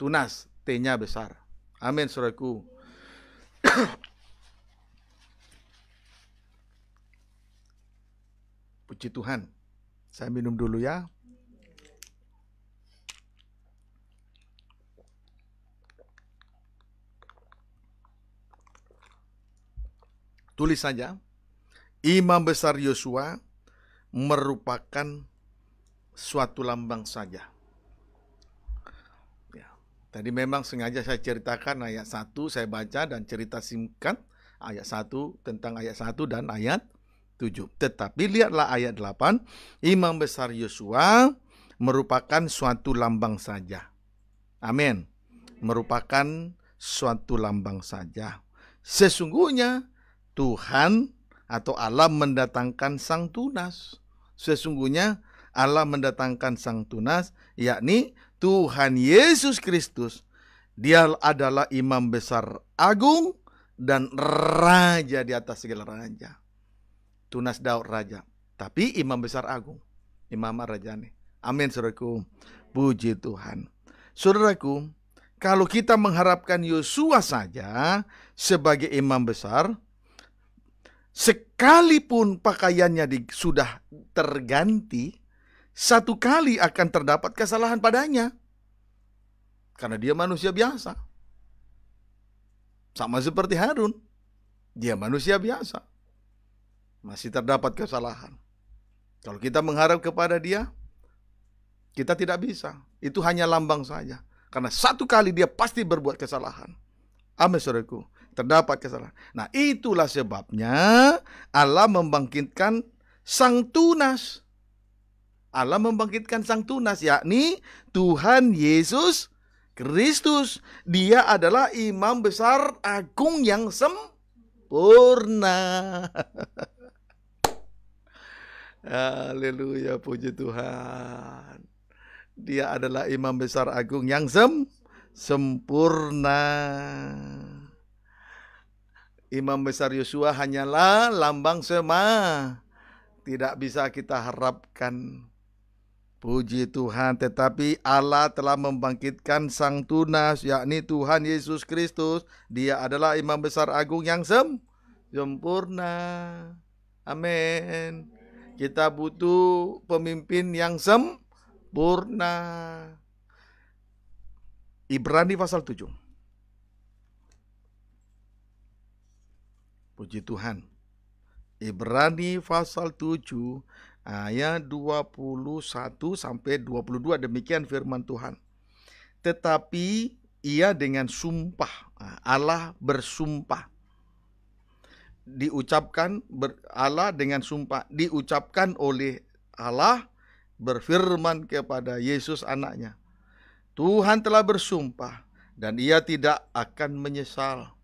[SPEAKER 1] tunas, T-nya besar. Amin, saudaraku. *coughs* Puji Tuhan. Saya minum dulu ya. Tulis saja, Imam Besar Yosua merupakan suatu lambang saja. Ya. Tadi memang sengaja saya ceritakan ayat 1, saya baca dan cerita singkat ayat 1 tentang ayat 1 dan ayat 7. Tetapi lihatlah ayat 8, Imam Besar Yosua merupakan suatu lambang saja. Amin. Merupakan suatu lambang saja. Sesungguhnya Tuhan atau Allah mendatangkan sang tunas. Sesungguhnya Allah mendatangkan sang tunas, yakni Tuhan Yesus Kristus. Dia adalah imam besar agung dan raja di atas segala raja. Tunas Daud raja, tapi imam besar agung, imam raja nih. Amin saudaraku. Puji Tuhan. Saudaraku, kalau kita mengharapkan Yosua saja sebagai imam besar, sekalipun pakaiannya di, sudah terganti, satu kali akan terdapat kesalahan padanya. Karena dia manusia biasa. Sama seperti Harun. Dia manusia biasa. Masih terdapat kesalahan. Kalau kita mengharap kepada dia, kita tidak bisa. Itu hanya lambang saja. Karena satu kali dia pasti berbuat kesalahan. Amin saudaraku terdapat kesalahan. Nah, itulah sebabnya Allah membangkitkan sang tunas. Allah membangkitkan sang tunas yakni Tuhan Yesus Kristus. Dia adalah imam besar agung yang sempurna. *laughs* Haleluya, puji Tuhan. Dia adalah imam besar agung yang sem sempurna. Imam Besar Yosua hanyalah lambang sema. Tidak bisa kita harapkan. Puji Tuhan, tetapi Allah telah membangkitkan Sang Tunas, yakni Tuhan Yesus Kristus. Dia adalah Imam Besar Agung yang sem sempurna. Amin. Kita butuh pemimpin yang sempurna. Ibrani pasal 7. Puji Tuhan. Ibrani pasal 7 ayat 21 sampai 22 demikian firman Tuhan. Tetapi ia dengan sumpah, Allah bersumpah. Diucapkan Allah dengan sumpah, diucapkan oleh Allah berfirman kepada Yesus anaknya. Tuhan telah bersumpah dan ia tidak akan menyesal.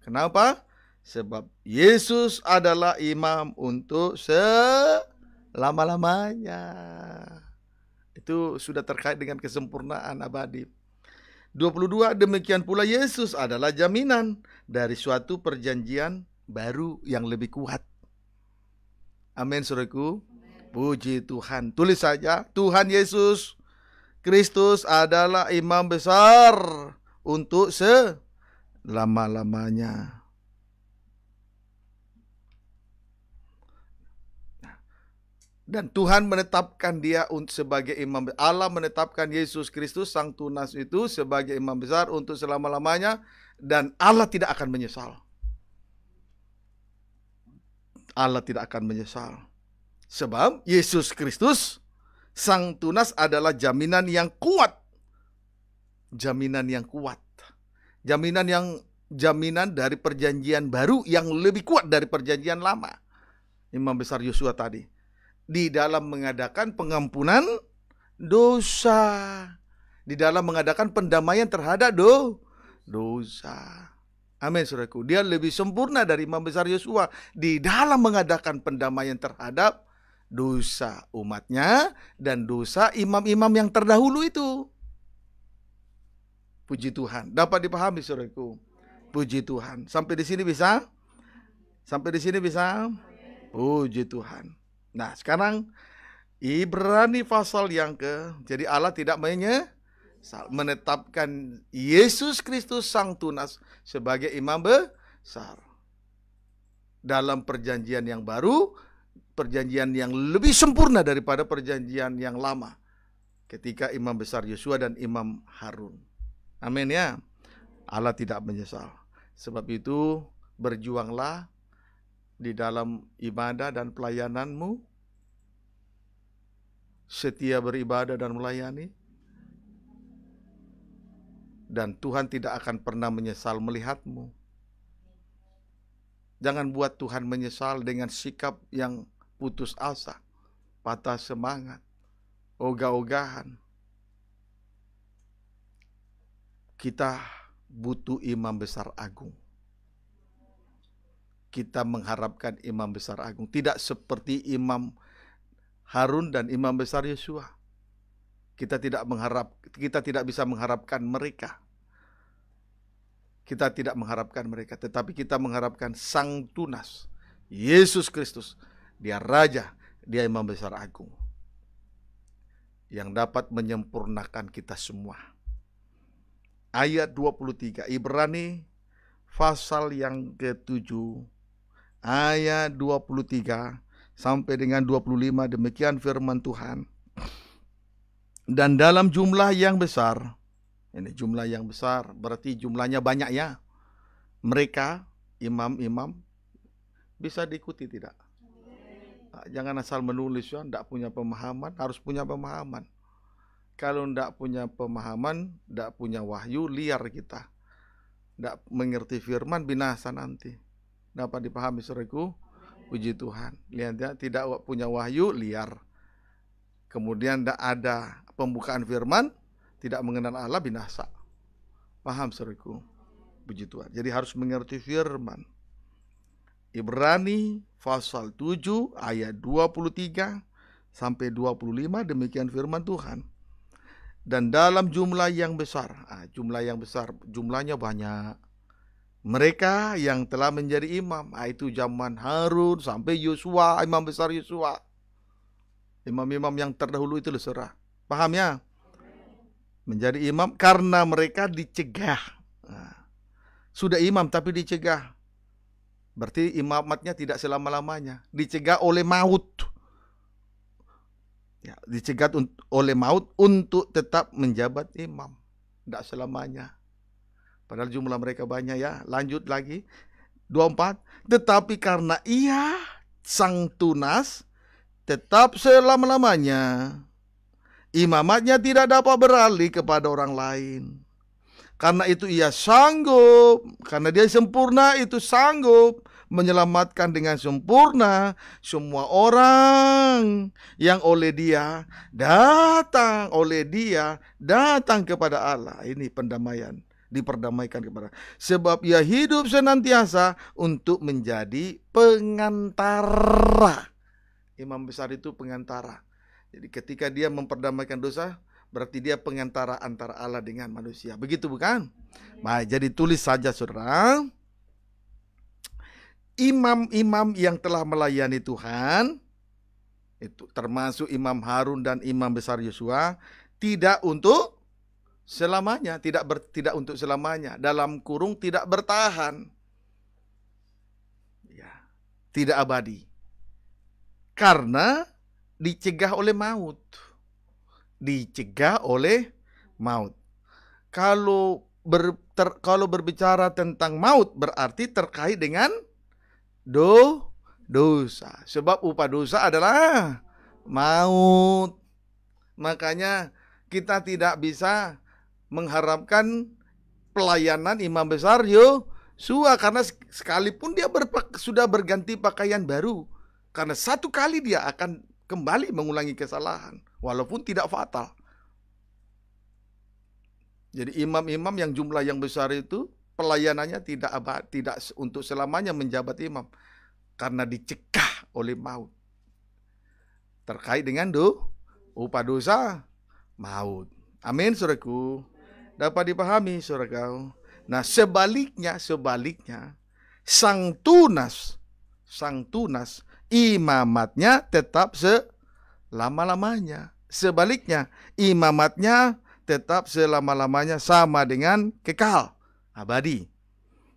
[SPEAKER 1] Kenapa? Sebab Yesus adalah imam untuk selama-lamanya. Itu sudah terkait dengan kesempurnaan abadi. 22 demikian pula Yesus adalah jaminan dari suatu perjanjian baru yang lebih kuat. Amin Saudaraku. Puji Tuhan. Tulis saja Tuhan Yesus Kristus adalah imam besar untuk selama-lamanya. dan Tuhan menetapkan dia sebagai imam Allah menetapkan Yesus Kristus sang tunas itu sebagai imam besar untuk selama-lamanya dan Allah tidak akan menyesal Allah tidak akan menyesal sebab Yesus Kristus sang tunas adalah jaminan yang kuat jaminan yang kuat jaminan yang jaminan dari perjanjian baru yang lebih kuat dari perjanjian lama imam besar Yosua tadi di dalam mengadakan pengampunan dosa, di dalam mengadakan pendamaian terhadap do, dosa. Amin saudaraku. Dia lebih sempurna dari imam besar Yosua di dalam mengadakan pendamaian terhadap dosa umatnya dan dosa imam-imam yang terdahulu itu. Puji Tuhan. Dapat dipahami saudaraku. Puji Tuhan. Sampai di sini bisa? Sampai di sini bisa? Puji Tuhan. Nah, sekarang Ibrani pasal yang ke jadi Allah tidak menye menetapkan Yesus Kristus sang tunas sebagai imam besar. Dalam perjanjian yang baru, perjanjian yang lebih sempurna daripada perjanjian yang lama. Ketika imam besar Yosua dan imam Harun. Amin ya. Allah tidak menyesal. Sebab itu berjuanglah di dalam ibadah dan pelayananmu, setia beribadah dan melayani, dan Tuhan tidak akan pernah menyesal melihatmu. Jangan buat Tuhan menyesal dengan sikap yang putus asa, patah semangat, ogah-ogahan. Kita butuh imam besar agung kita mengharapkan imam besar agung. Tidak seperti imam Harun dan imam besar Yosua. Kita tidak mengharap kita tidak bisa mengharapkan mereka. Kita tidak mengharapkan mereka, tetapi kita mengharapkan Sang Tunas, Yesus Kristus. Dia raja, dia imam besar agung yang dapat menyempurnakan kita semua. Ayat 23 Ibrani pasal yang ketujuh ayat 23 sampai dengan 25 demikian firman Tuhan. Dan dalam jumlah yang besar, ini jumlah yang besar berarti jumlahnya banyak ya. Mereka imam-imam bisa diikuti tidak? Jangan asal menulis ya, tidak punya pemahaman, harus punya pemahaman. Kalau tidak punya pemahaman, tidak punya wahyu, liar kita. Tidak mengerti firman, binasa nanti dapat dipahami saudaraku puji Tuhan lihat ya tidak punya wahyu liar kemudian tidak ada pembukaan firman tidak mengenal Allah binasa paham saudaraku puji Tuhan jadi harus mengerti firman Ibrani pasal 7 ayat 23 sampai 25 demikian firman Tuhan dan dalam jumlah yang besar ah, jumlah yang besar jumlahnya banyak mereka yang telah menjadi imam, ah, itu zaman Harun sampai Yusua, imam besar Yusua, Imam-imam yang terdahulu itu loh saudara. Paham ya? Menjadi imam karena mereka dicegah. Ah, sudah imam tapi dicegah. Berarti imamatnya tidak selama-lamanya. Dicegah oleh maut. Ya, dicegah oleh maut untuk tetap menjabat imam. Tidak selamanya. Padahal jumlah mereka banyak ya. Lanjut lagi. 24. Tetapi karena ia sang tunas tetap selama-lamanya. Imamatnya tidak dapat beralih kepada orang lain. Karena itu ia sanggup, karena dia sempurna itu sanggup menyelamatkan dengan sempurna semua orang yang oleh dia datang, oleh dia datang kepada Allah. Ini pendamaian diperdamaikan kepada sebab ia hidup senantiasa untuk menjadi pengantara imam besar itu pengantara jadi ketika dia memperdamaikan dosa berarti dia pengantara antara Allah dengan manusia begitu bukan baik jadi tulis saja saudara imam-imam yang telah melayani Tuhan itu termasuk Imam Harun dan Imam besar Yosua tidak untuk selamanya tidak ber, tidak untuk selamanya dalam kurung tidak bertahan ya tidak abadi karena dicegah oleh maut dicegah oleh maut kalau ber, ter, kalau berbicara tentang maut berarti terkait dengan do dosa sebab upah dosa adalah maut makanya kita tidak bisa mengharapkan pelayanan imam besar yo Yosua karena sekalipun dia berpak, sudah berganti pakaian baru karena satu kali dia akan kembali mengulangi kesalahan walaupun tidak fatal. Jadi imam-imam yang jumlah yang besar itu pelayanannya tidak abad, tidak untuk selamanya menjabat imam karena dicegah oleh maut. Terkait dengan do upah dosa maut. Amin, suraku dapat dipahami surgau. Nah, sebaliknya sebaliknya sang tunas sang tunas imamatnya tetap selama-lamanya. Sebaliknya, imamatnya tetap selama-lamanya sama dengan kekal, abadi.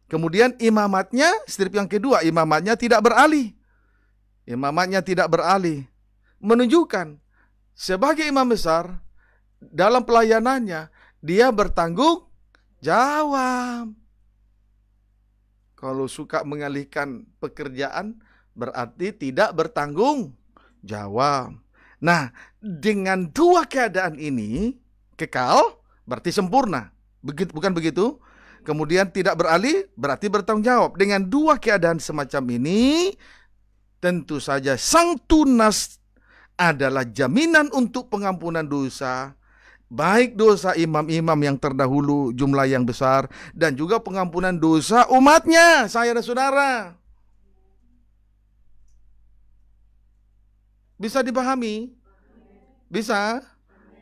[SPEAKER 1] Kemudian imamatnya, strip yang kedua, imamatnya tidak beralih. Imamatnya tidak beralih. Menunjukkan, sebagai imam besar, dalam pelayanannya, dia bertanggung jawab. Kalau suka mengalihkan pekerjaan berarti tidak bertanggung jawab. Nah, dengan dua keadaan ini kekal berarti sempurna. Begitu bukan begitu? Kemudian tidak beralih berarti bertanggung jawab. Dengan dua keadaan semacam ini tentu saja sang tunas adalah jaminan untuk pengampunan dosa baik dosa imam-imam yang terdahulu jumlah yang besar dan juga pengampunan dosa umatnya saya dan saudara bisa dipahami bisa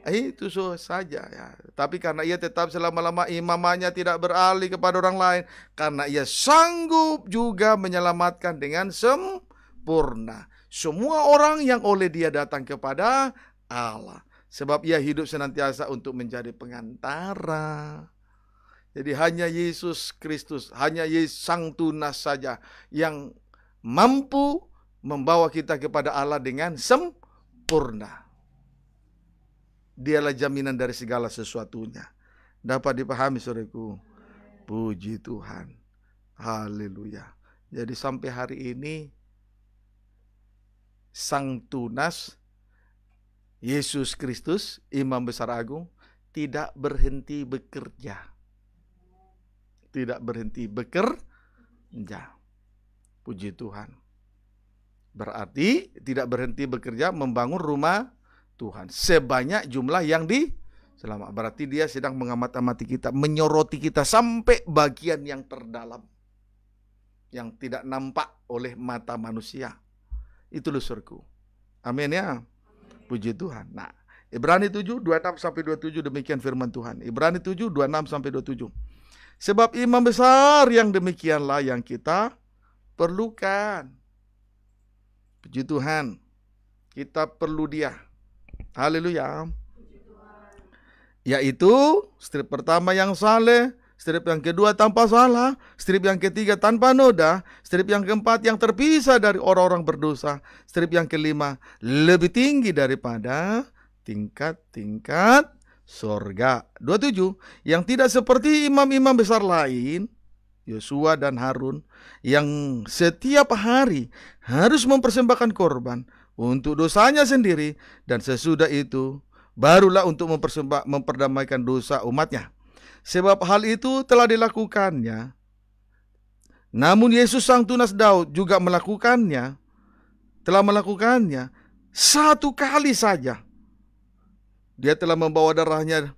[SPEAKER 1] eh, itu saja ya tapi karena ia tetap selama-lama imamannya tidak beralih kepada orang lain karena ia sanggup juga menyelamatkan dengan sempurna semua orang yang oleh dia datang kepada Allah Sebab ia hidup senantiasa untuk menjadi pengantara. Jadi hanya Yesus Kristus, hanya Yesus Sang Tunas saja yang mampu membawa kita kepada Allah dengan sempurna. Dialah jaminan dari segala sesuatunya. Dapat dipahami suriku? Puji Tuhan. Haleluya. Jadi sampai hari ini Sang Tunas Yesus Kristus, Imam Besar Agung, tidak berhenti bekerja. Tidak berhenti bekerja. Puji Tuhan. Berarti tidak berhenti bekerja membangun rumah Tuhan. Sebanyak jumlah yang di selama. Berarti dia sedang mengamati kita, menyoroti kita sampai bagian yang terdalam. Yang tidak nampak oleh mata manusia. Itu lusurku. Amin ya. Puji Tuhan. Nah, Ibrani 7 26 sampai 27 demikian firman Tuhan. Ibrani 7 26 sampai 27. Sebab imam besar yang demikianlah yang kita perlukan. Puji Tuhan. Kita perlu dia. Haleluya. Yaitu strip pertama yang saleh, strip yang kedua tanpa salah, strip yang ketiga tanpa noda, strip yang keempat yang terpisah dari orang-orang berdosa, strip yang kelima lebih tinggi daripada tingkat-tingkat surga. 27 yang tidak seperti imam-imam besar lain Yosua dan Harun yang setiap hari harus mempersembahkan korban untuk dosanya sendiri dan sesudah itu barulah untuk mempersembah memperdamaikan dosa umatnya sebab hal itu telah dilakukannya. Namun Yesus sang tunas Daud juga melakukannya, telah melakukannya satu kali saja. Dia telah membawa darahnya,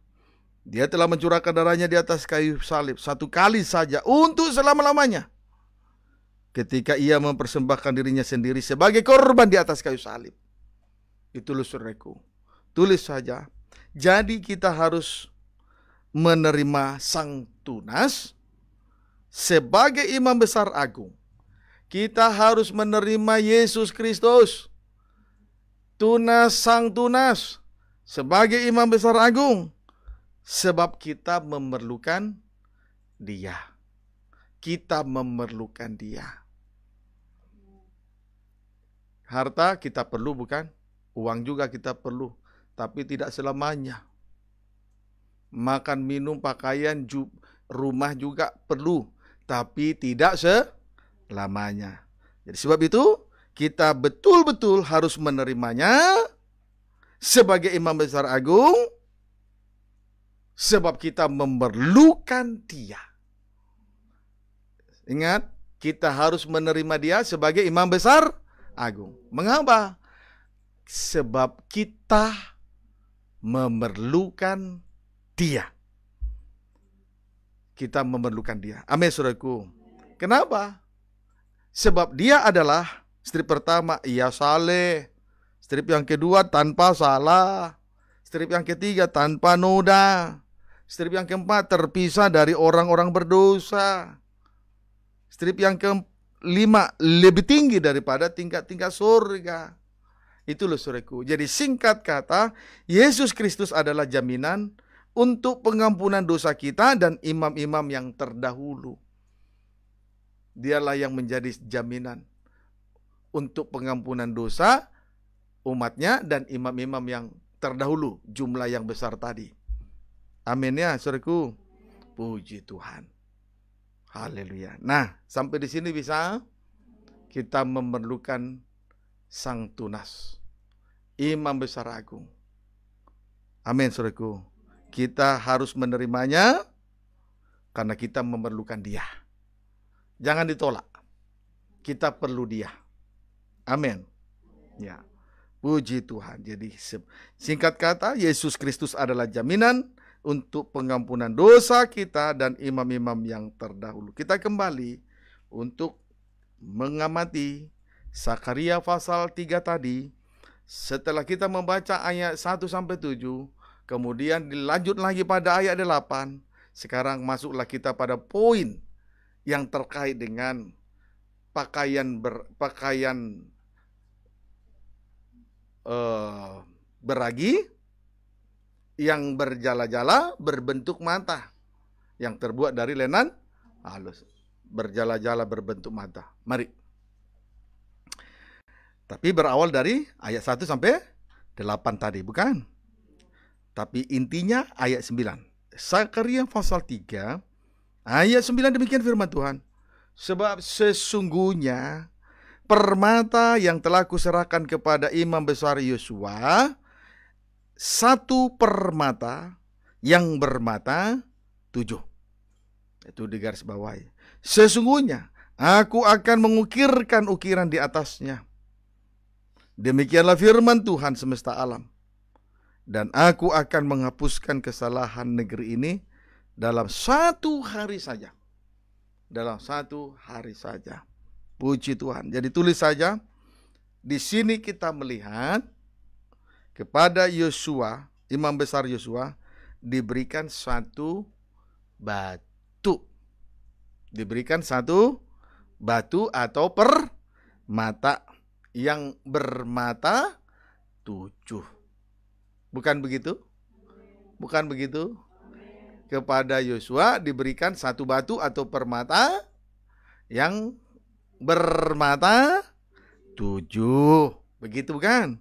[SPEAKER 1] dia telah mencurahkan darahnya di atas kayu salib satu kali saja untuk selama-lamanya. Ketika ia mempersembahkan dirinya sendiri sebagai korban di atas kayu salib. Itulah lusurku. Tulis saja. Jadi kita harus menerima sang tunas sebagai imam besar agung. Kita harus menerima Yesus Kristus tunas sang tunas sebagai imam besar agung sebab kita memerlukan dia. Kita memerlukan dia. Harta kita perlu bukan? Uang juga kita perlu, tapi tidak selamanya makan, minum, pakaian, ju rumah juga perlu, tapi tidak selamanya. Jadi sebab itu kita betul-betul harus menerimanya sebagai imam besar agung sebab kita memerlukan dia. Ingat, kita harus menerima dia sebagai imam besar agung. Mengapa? Sebab kita memerlukan dia. Kita memerlukan dia. Amin, saudaraku. Kenapa? Sebab dia adalah strip pertama, ia saleh. Strip yang kedua, tanpa salah. Strip yang ketiga, tanpa noda. Strip yang keempat, terpisah dari orang-orang berdosa. Strip yang kelima, lebih tinggi daripada tingkat-tingkat surga. Itu loh suraiku. Jadi singkat kata, Yesus Kristus adalah jaminan untuk pengampunan dosa kita dan imam-imam yang terdahulu. Dialah yang menjadi jaminan untuk pengampunan dosa umatnya dan imam-imam yang terdahulu jumlah yang besar tadi. Amin ya, saudaraku. Puji Tuhan. Haleluya. Nah, sampai di sini bisa kita memerlukan sang tunas, imam besar agung. Amin, saudaraku. Kita harus menerimanya karena kita memerlukan dia. Jangan ditolak. Kita perlu dia. Amin. Ya. Puji Tuhan. Jadi singkat kata, Yesus Kristus adalah jaminan untuk pengampunan dosa kita dan imam-imam yang terdahulu. Kita kembali untuk mengamati Sakaria pasal 3 tadi. Setelah kita membaca ayat 1 sampai 7, Kemudian dilanjut lagi pada ayat 8. Sekarang masuklah kita pada poin yang terkait dengan pakaian ber, pakaian uh, beragi yang berjala-jala berbentuk mata yang terbuat dari lenan halus berjala-jala berbentuk mata. Mari. Tapi berawal dari ayat 1 sampai 8 tadi, bukan? Tapi intinya ayat 9. Sakaria pasal 3 ayat 9 demikian firman Tuhan. Sebab sesungguhnya permata yang telah kuserahkan kepada imam besar Yosua satu permata yang bermata tujuh. Itu di garis bawah. Ya. Sesungguhnya aku akan mengukirkan ukiran di atasnya. Demikianlah firman Tuhan semesta alam dan aku akan menghapuskan kesalahan negeri ini dalam satu hari saja. Dalam satu hari saja. Puji Tuhan. Jadi tulis saja. Di sini kita melihat kepada Yosua, imam besar Yosua diberikan satu batu. Diberikan satu batu atau permata yang bermata tujuh Bukan begitu? Bukan begitu? Kepada Yosua diberikan satu batu atau permata yang bermata tujuh. Begitu kan?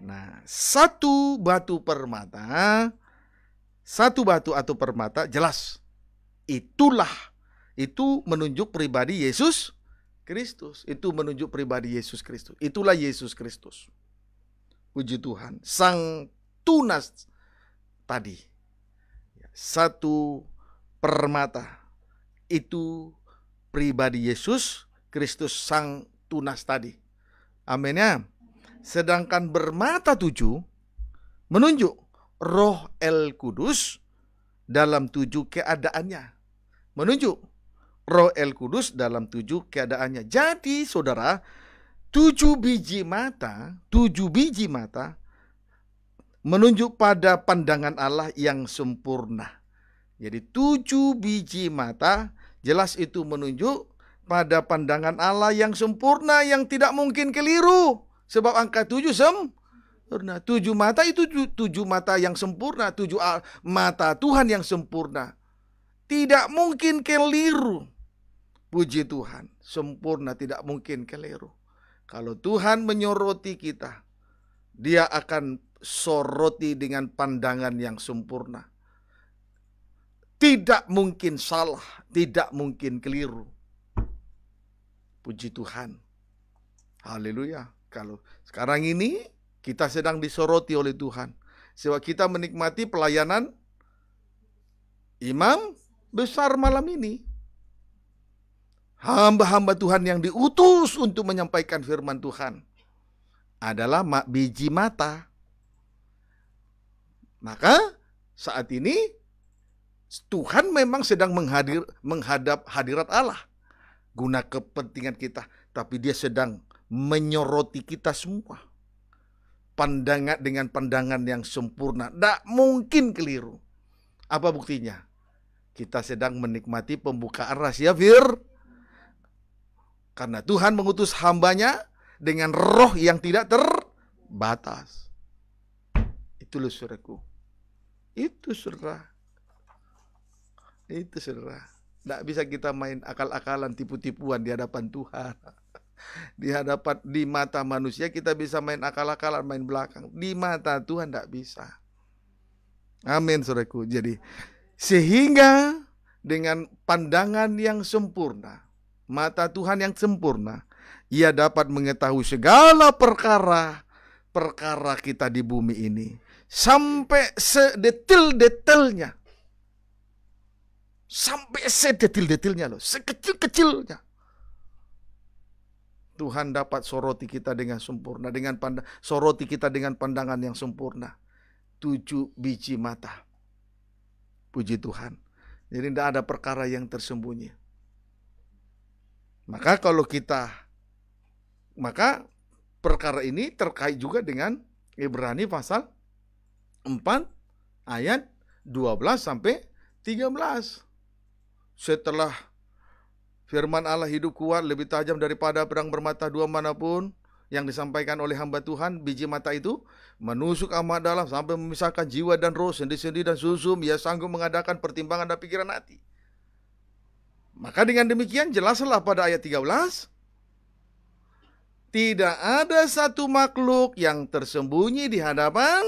[SPEAKER 1] Nah, satu batu permata, satu batu atau permata jelas. Itulah, itu menunjuk pribadi Yesus Kristus. Itu menunjuk pribadi Yesus Kristus. Itulah Yesus Kristus. Puji Tuhan. Sang tunas tadi. Satu permata. Itu pribadi Yesus Kristus sang tunas tadi. Amin ya. Sedangkan bermata tujuh menunjuk roh El Kudus dalam tujuh keadaannya. Menunjuk roh El Kudus dalam tujuh keadaannya. Jadi saudara, tujuh biji mata, tujuh biji mata menunjuk pada pandangan Allah yang sempurna. Jadi tujuh biji mata jelas itu menunjuk pada pandangan Allah yang sempurna yang tidak mungkin keliru. Sebab angka tujuh sempurna. Tujuh mata itu tujuh mata yang sempurna. Tujuh mata Tuhan yang sempurna. Tidak mungkin keliru. Puji Tuhan. Sempurna tidak mungkin keliru. Kalau Tuhan menyoroti kita, dia akan soroti dengan pandangan yang sempurna. Tidak mungkin salah, tidak mungkin keliru. Puji Tuhan. Haleluya. Kalau sekarang ini kita sedang disoroti oleh Tuhan. Sebab kita menikmati pelayanan imam besar malam ini. Hamba-hamba Tuhan yang diutus untuk menyampaikan firman Tuhan adalah biji mata maka saat ini Tuhan memang sedang menghadir, menghadap hadirat Allah guna kepentingan kita, tapi dia sedang menyoroti kita semua. Pandangan dengan pandangan yang sempurna, tidak mungkin keliru. Apa buktinya? Kita sedang menikmati pembukaan rahasia fir. Karena Tuhan mengutus hambanya dengan roh yang tidak terbatas. Itulah suraku. Itu serah, Itu serah. Tidak bisa kita main akal-akalan, tipu-tipuan di hadapan Tuhan. *laughs* Di hadapan di mata manusia kita bisa main akal-akalan, main belakang. Di mata Tuhan tidak bisa. Amin, saudaraku. Jadi sehingga dengan pandangan yang sempurna, mata Tuhan yang sempurna, ia dapat mengetahui segala perkara perkara kita di bumi ini sampai sedetil-detilnya. Sampai sedetil-detilnya loh, sekecil-kecilnya. Tuhan dapat soroti kita dengan sempurna, dengan pandang soroti kita dengan pandangan yang sempurna. Tujuh biji mata. Puji Tuhan. Jadi tidak ada perkara yang tersembunyi. Maka kalau kita, maka perkara ini terkait juga dengan Ibrani pasal 4 ayat 12 sampai 13. Setelah firman Allah hidup kuat lebih tajam daripada pedang bermata dua manapun yang disampaikan oleh hamba Tuhan biji mata itu menusuk amat dalam sampai memisahkan jiwa dan roh sendi-sendi dan susum ia sanggup mengadakan pertimbangan dan pikiran hati maka dengan demikian jelaslah pada ayat 13 tidak ada satu makhluk yang tersembunyi di hadapan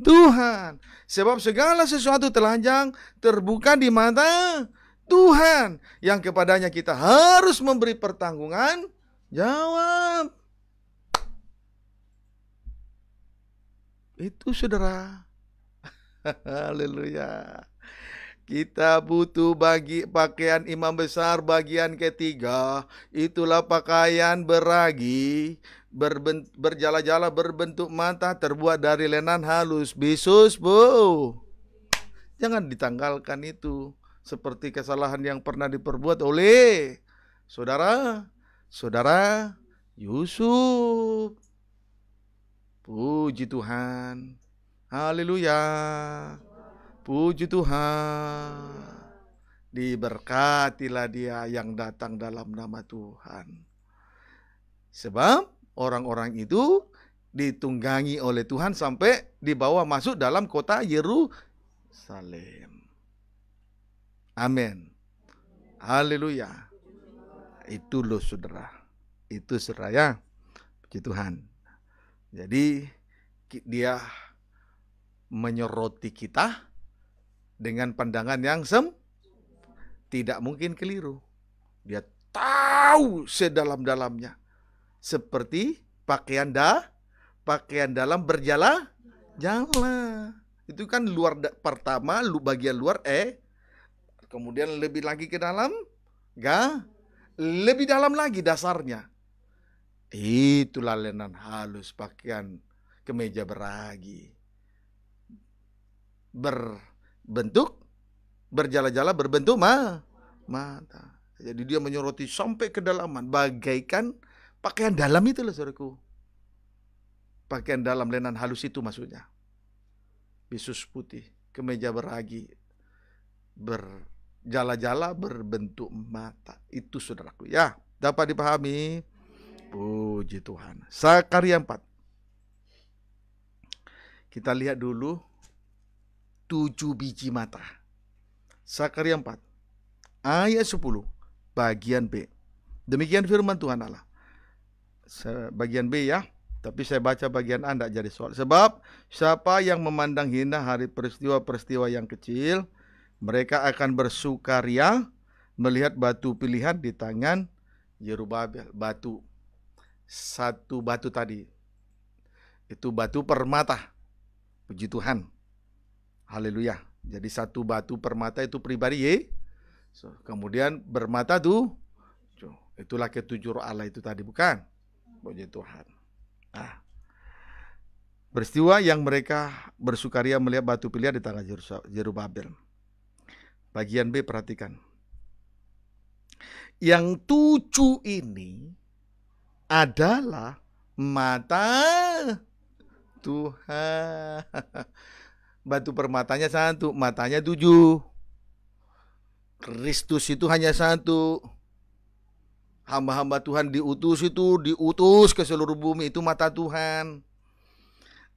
[SPEAKER 1] Tuhan. Sebab segala sesuatu telanjang terbuka di mata Tuhan yang kepadanya kita harus memberi pertanggungan jawab. Itu saudara. Haleluya. Kita butuh bagi pakaian imam besar bagian ketiga. Itulah pakaian beragi berjala-jala berbentuk mata terbuat dari lenan halus bisus bu jangan ditanggalkan itu seperti kesalahan yang pernah diperbuat oleh saudara saudara Yusuf puji Tuhan haleluya puji Tuhan diberkatilah dia yang datang dalam nama Tuhan sebab orang-orang itu ditunggangi oleh Tuhan sampai dibawa masuk dalam kota Yerusalem. Amin. Haleluya. Itu loh saudara. Itu seraya. Puji Tuhan. Jadi dia menyoroti kita dengan pandangan yang sem tidak mungkin keliru. Dia tahu sedalam-dalamnya seperti pakaian da pakaian dalam berjala jala itu kan luar da, pertama lu bagian luar e kemudian lebih lagi ke dalam ga lebih dalam lagi dasarnya itu lalenan halus pakaian kemeja beragi berbentuk berjala-jala berbentuk ma mata jadi dia menyoroti sampai kedalaman bagaikan Pakaian dalam itu loh saudaraku. Pakaian dalam lenan halus itu maksudnya. Bisus putih, kemeja beragi, berjala-jala berbentuk mata. Itu saudaraku ya. Dapat dipahami? Puji Tuhan. Sakaria empat. Kita lihat dulu tujuh biji mata. Sakaria empat ayat sepuluh bagian B. Demikian firman Tuhan Allah bagian B ya. Tapi saya baca bagian A tidak jadi soal. Sebab siapa yang memandang hina hari peristiwa-peristiwa yang kecil, mereka akan bersukaria melihat batu pilihan di tangan Yerubabel. Batu satu batu tadi itu batu permata. Puji Tuhan. Haleluya. Jadi satu batu permata itu pribadi ye. So, kemudian bermata tuh itulah ketujuh Allah itu tadi bukan puji Tuhan. Nah, peristiwa yang mereka bersukaria melihat batu pilihan di tangan Jerubabel. Bagian B perhatikan. Yang tujuh ini adalah mata Tuhan. *laughs* Batu permatanya satu, matanya tujuh. Kristus itu hanya satu. Hamba-hamba Tuhan diutus itu diutus ke seluruh bumi itu mata Tuhan.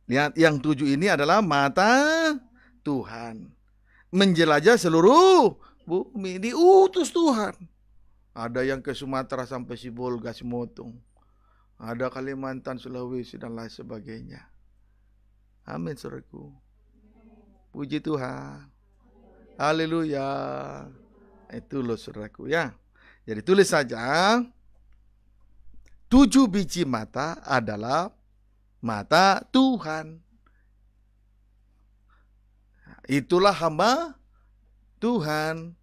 [SPEAKER 1] Lihat yang tujuh ini adalah mata Tuhan. Menjelajah seluruh bumi diutus Tuhan. Ada yang ke Sumatera sampai Sibolga Semotong. Ada Kalimantan, Sulawesi dan lain sebagainya. Amin suruhku. Puji Tuhan. Haleluya. Itu loh suruhku ya. Jadi tulis saja tujuh biji mata adalah mata Tuhan. Itulah hamba Tuhan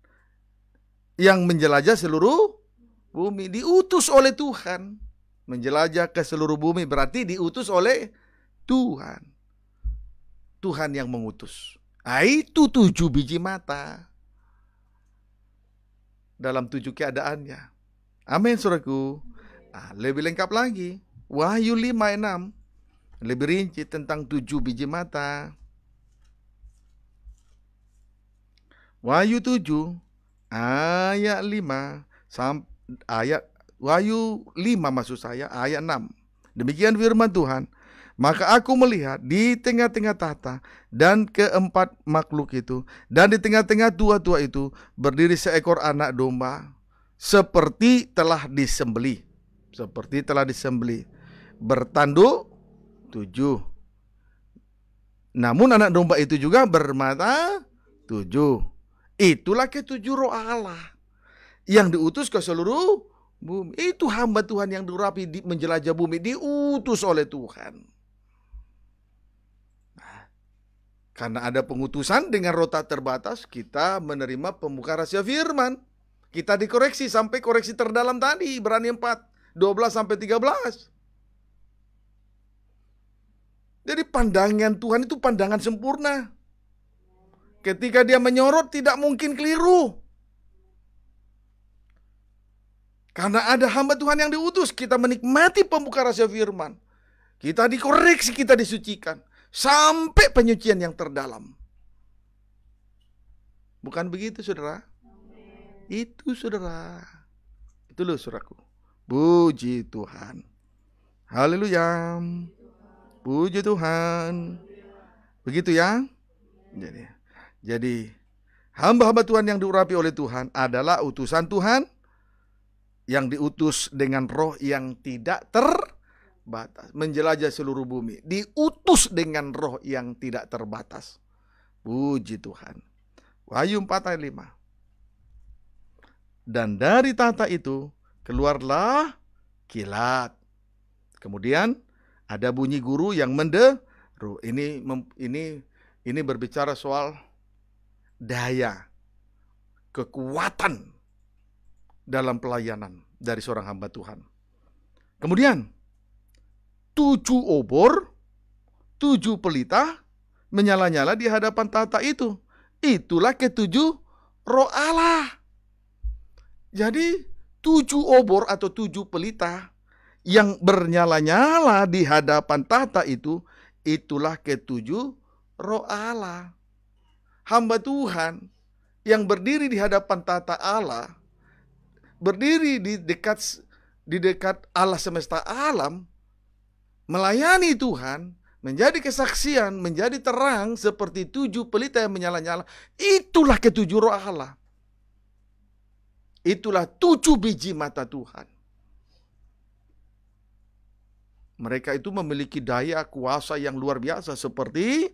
[SPEAKER 1] yang menjelajah seluruh bumi, diutus oleh Tuhan. Menjelajah ke seluruh bumi berarti diutus oleh Tuhan. Tuhan yang mengutus. Nah, itu tujuh biji mata dalam tujuh keadaannya. Amin, suraku. Nah, lebih lengkap lagi, Wahyu 5 ayat 6 lebih rinci tentang tujuh biji mata. Wahyu 7 ayat 5 ayat Wahyu 5 maksud saya ayat 6. Demikian firman Tuhan. Maka aku melihat di tengah-tengah tahta dan keempat makhluk itu dan di tengah-tengah tua-tua itu berdiri seekor anak domba seperti telah disembeli. Seperti telah disembeli. Bertanduk tujuh. Namun anak domba itu juga bermata tujuh. Itulah ketujuh roh Allah yang diutus ke seluruh bumi. Itu hamba Tuhan yang durapi menjelajah bumi, diutus oleh Tuhan. Karena ada pengutusan dengan rota terbatas, kita menerima pembuka rahasia firman. Kita dikoreksi sampai koreksi terdalam tadi, berani 4, 12 sampai 13. Jadi pandangan Tuhan itu pandangan sempurna. Ketika dia menyorot tidak mungkin keliru. Karena ada hamba Tuhan yang diutus, kita menikmati pembuka rahasia firman. Kita dikoreksi, kita disucikan sampai penyucian yang terdalam. Bukan begitu, saudara? Itu, saudara. Itu loh, suraku. Puji Tuhan. Haleluya. Puji Tuhan. Begitu ya? Jadi, jadi hamba-hamba Tuhan yang diurapi oleh Tuhan adalah utusan Tuhan yang diutus dengan roh yang tidak ter batas, menjelajah seluruh bumi, diutus dengan roh yang tidak terbatas. Puji Tuhan. Wahyu 4 ayat 5. Dan dari tata itu keluarlah kilat. Kemudian ada bunyi guru yang menderu. Ini ini ini berbicara soal daya, kekuatan dalam pelayanan dari seorang hamba Tuhan. Kemudian tujuh obor, tujuh pelita menyala-nyala di hadapan tata itu. Itulah ketujuh roh Allah. Jadi tujuh obor atau tujuh pelita yang bernyala-nyala di hadapan tata itu, itulah ketujuh roh Allah. Hamba Tuhan yang berdiri di hadapan tata Allah, berdiri di dekat di dekat Allah semesta alam, melayani Tuhan, menjadi kesaksian, menjadi terang seperti tujuh pelita yang menyala-nyala. Itulah ketujuh roh Allah. Itulah tujuh biji mata Tuhan. Mereka itu memiliki daya kuasa yang luar biasa seperti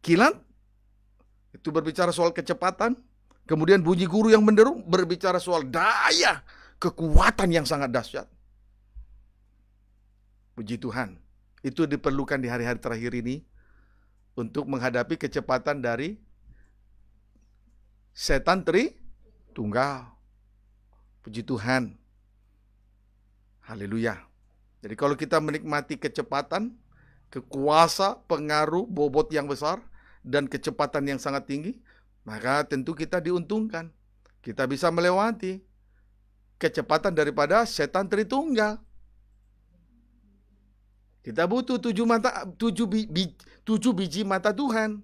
[SPEAKER 1] kilat. Itu berbicara soal kecepatan. Kemudian bunyi guru yang menderu berbicara soal daya, kekuatan yang sangat dahsyat. Puji Tuhan. Itu diperlukan di hari-hari terakhir ini untuk menghadapi kecepatan dari setan tri tunggal. Puji Tuhan. Haleluya. Jadi kalau kita menikmati kecepatan, kekuasa, pengaruh, bobot yang besar, dan kecepatan yang sangat tinggi, maka tentu kita diuntungkan. Kita bisa melewati kecepatan daripada setan Tritunggal. Kita butuh tujuh mata tujuh, bi, bi, tujuh biji mata Tuhan.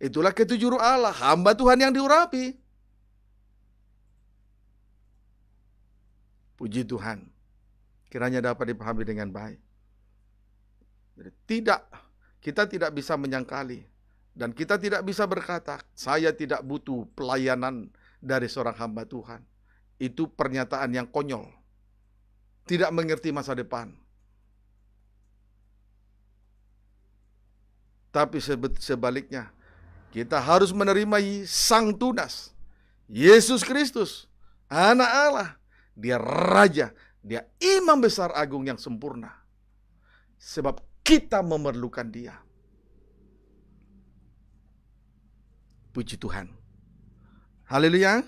[SPEAKER 1] Itulah ketujuh roh Allah, hamba Tuhan yang diurapi. Puji Tuhan. Kiranya dapat dipahami dengan baik. Jadi tidak kita tidak bisa menyangkali dan kita tidak bisa berkata saya tidak butuh pelayanan dari seorang hamba Tuhan. Itu pernyataan yang konyol. Tidak mengerti masa depan Tapi sebaliknya, kita harus menerima sang tunas. Yesus Kristus, anak Allah. Dia raja, dia imam besar agung yang sempurna. Sebab kita memerlukan dia. Puji Tuhan. Haleluya.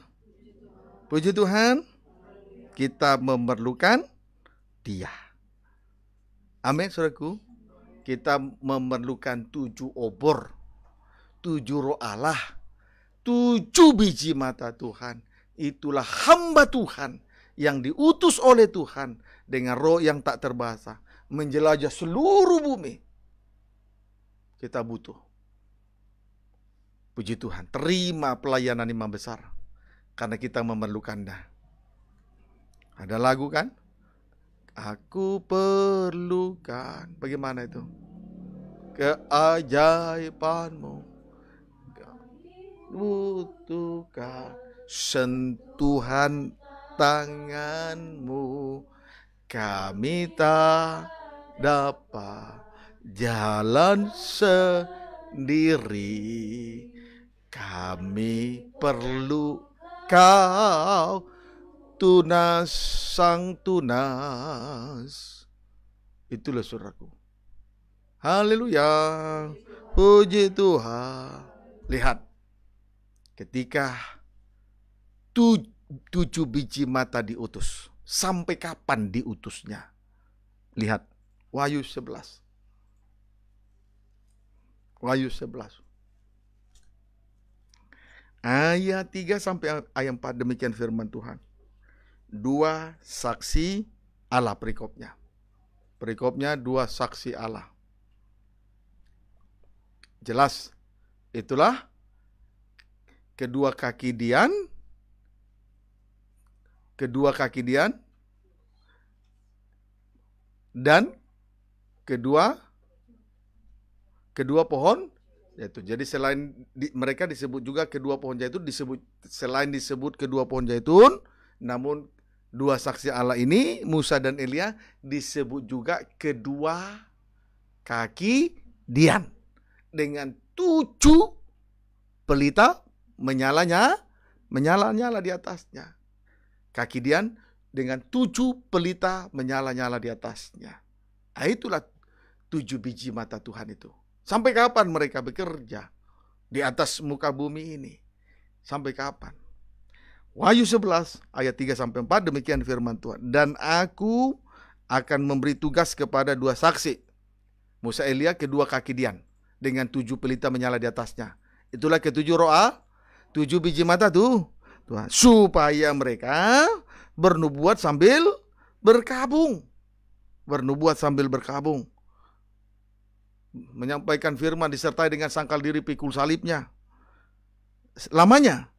[SPEAKER 1] Puji Tuhan. Kita memerlukan dia. Amin, saudaraku kita memerlukan tujuh obor, tujuh roh Allah, tujuh biji mata Tuhan. Itulah hamba Tuhan yang diutus oleh Tuhan dengan roh yang tak terbahasa. Menjelajah seluruh bumi. Kita butuh. Puji Tuhan, terima pelayanan imam besar. Karena kita memerlukan memerlukannya. Ada lagu kan? Aku perlukan Bagaimana itu? Keajaibanmu Butuhkan sentuhan tanganmu Kami tak dapat jalan sendiri Kami perlu kau tunas, sang tunas. Itulah suaraku. Haleluya. Puji Tuhan. Lihat. Ketika tu, tujuh biji mata diutus. Sampai kapan diutusnya? Lihat. Wahyu 11. Wahyu 11. Ayat 3 sampai ayat 4 demikian firman Tuhan dua saksi Allah perikopnya. Perikopnya dua saksi Allah. Jelas, itulah kedua kaki Dian, kedua kaki Dian, dan kedua kedua pohon yaitu jadi selain di, mereka disebut juga kedua pohon zaitun disebut selain disebut kedua pohon zaitun namun dua saksi Allah ini Musa dan Elia disebut juga kedua kaki Dian dengan tujuh pelita menyalanya menyala-nyala di atasnya kaki Dian dengan tujuh pelita menyala-nyala di atasnya nah, itulah tujuh biji mata Tuhan itu sampai kapan mereka bekerja di atas muka bumi ini sampai kapan Wahyu 11 ayat 3 sampai 4 demikian firman Tuhan. Dan aku akan memberi tugas kepada dua saksi. Musa Elia kedua kaki Dian dengan tujuh pelita menyala di atasnya. Itulah ketujuh roa, tujuh biji mata tuh. Tuhan, supaya mereka bernubuat sambil berkabung. Bernubuat sambil berkabung. Menyampaikan firman disertai dengan sangkal diri pikul salibnya. Lamanya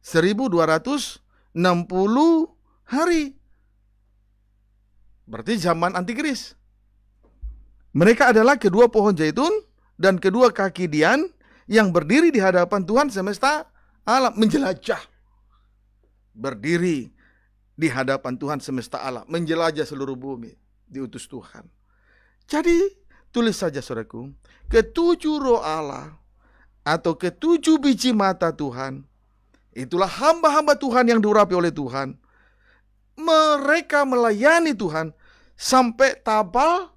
[SPEAKER 1] 1260 hari. Berarti zaman antikris. Mereka adalah kedua pohon zaitun dan kedua kaki dian yang berdiri di hadapan Tuhan semesta alam menjelajah. Berdiri di hadapan Tuhan semesta alam menjelajah seluruh bumi diutus Tuhan. Jadi tulis saja saudaraku, ketujuh roh Allah atau ketujuh biji mata Tuhan Itulah hamba-hamba Tuhan yang diurapi oleh Tuhan. Mereka melayani Tuhan sampai tabal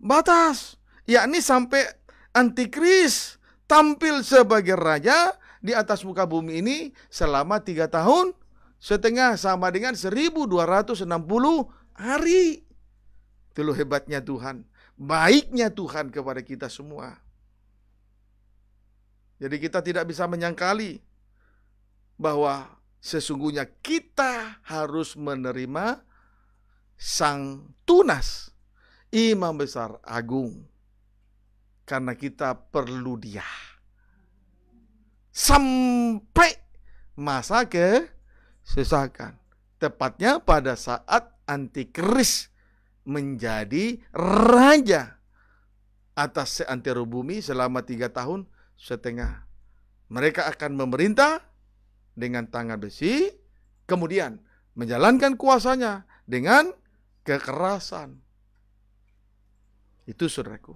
[SPEAKER 1] batas, yakni sampai antikris tampil sebagai raja di atas muka bumi ini selama tiga tahun setengah sama dengan 1260 hari. Itu hebatnya Tuhan, baiknya Tuhan kepada kita semua. Jadi kita tidak bisa menyangkali bahwa sesungguhnya kita harus menerima sang tunas imam besar agung karena kita perlu dia sampai masa ke sesakan tepatnya pada saat antikris menjadi raja atas seantero bumi selama tiga tahun setengah mereka akan memerintah dengan tangan besi, kemudian menjalankan kuasanya dengan kekerasan. Itu saudaraku.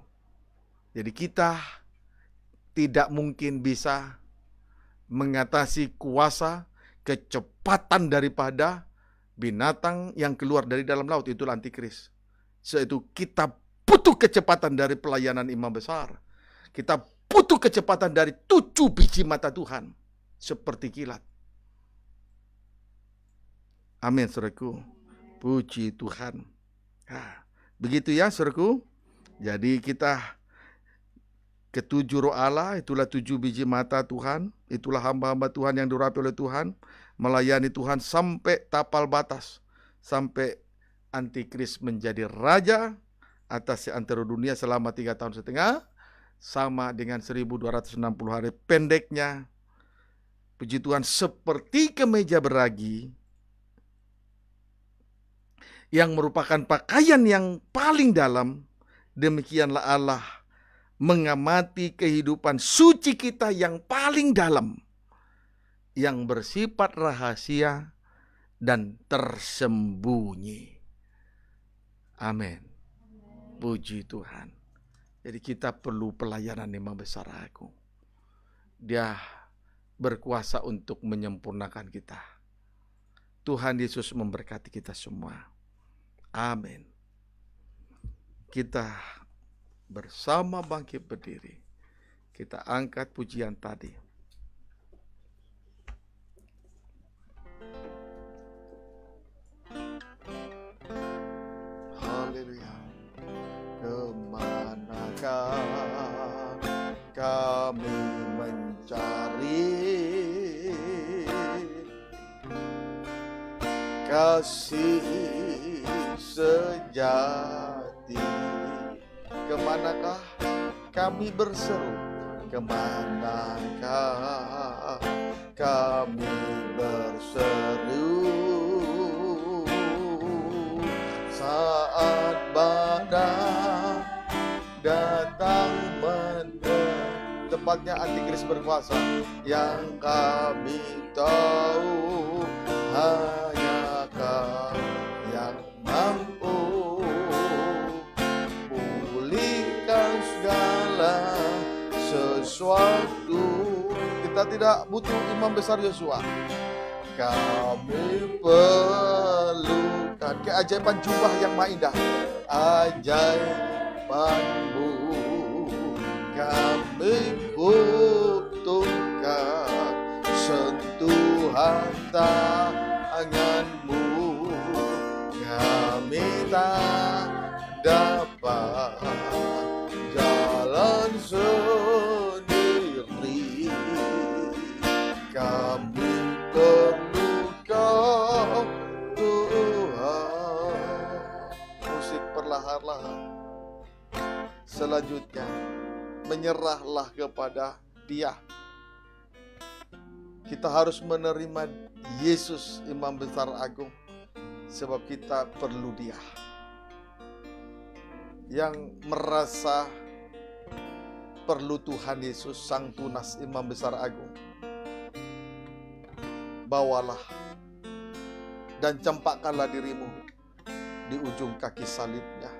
[SPEAKER 1] Jadi kita tidak mungkin bisa mengatasi kuasa kecepatan daripada binatang yang keluar dari dalam laut itu antikris. itu kita butuh kecepatan dari pelayanan imam besar. Kita butuh kecepatan dari tujuh biji mata Tuhan seperti kilat. Amin, suruhku. Puji Tuhan. Ah, begitu ya, suruhku. Jadi kita ketujuh roh Allah, itulah tujuh biji mata Tuhan, itulah hamba-hamba Tuhan yang dirapi oleh Tuhan, melayani Tuhan sampai tapal batas, sampai antikris menjadi raja atas antara dunia selama tiga tahun setengah, sama dengan 1260 hari pendeknya. Puji Tuhan seperti kemeja beragi yang merupakan pakaian yang paling dalam, demikianlah Allah mengamati kehidupan suci kita yang paling dalam, yang bersifat rahasia dan tersembunyi. Amin. Puji Tuhan. Jadi kita perlu pelayanan imam besar aku. Dia berkuasa untuk menyempurnakan kita. Tuhan Yesus memberkati kita semua. Amin. Kita bersama bangkit berdiri. Kita angkat pujian tadi.
[SPEAKER 2] Haleluya. Kemanakah kami mencari kasih sejati Kemanakah kami berseru Kemanakah kami berseru Saat badan datang mendekat tepatnya antikris berkuasa Yang kami tahu sesuatu. Kita tidak butuh imam besar Yosua. Kami perlukan
[SPEAKER 1] keajaiban jubah yang maha indah. Ajaibanmu
[SPEAKER 2] kami butuhkan sentuhan tanganmu. Kami tak dapat Selanjutnya,
[SPEAKER 1] menyerahlah kepada Dia. Kita harus menerima Yesus Imam Besar Agung sebab kita perlu Dia. Yang merasa perlu Tuhan Yesus Sang Tunas Imam Besar Agung. Bawalah dan campakkanlah dirimu di ujung kaki salibnya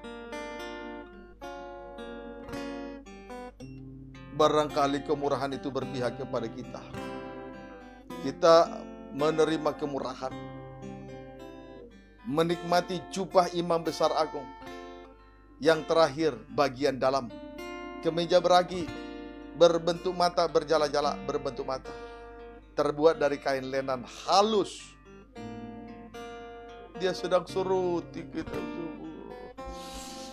[SPEAKER 1] barangkali kemurahan itu berpihak kepada kita. Kita menerima kemurahan, menikmati jubah imam besar agung. Yang terakhir, bagian dalam kemeja beragi berbentuk mata berjala-jala berbentuk mata terbuat dari kain lenan halus dia sedang
[SPEAKER 2] suruh kita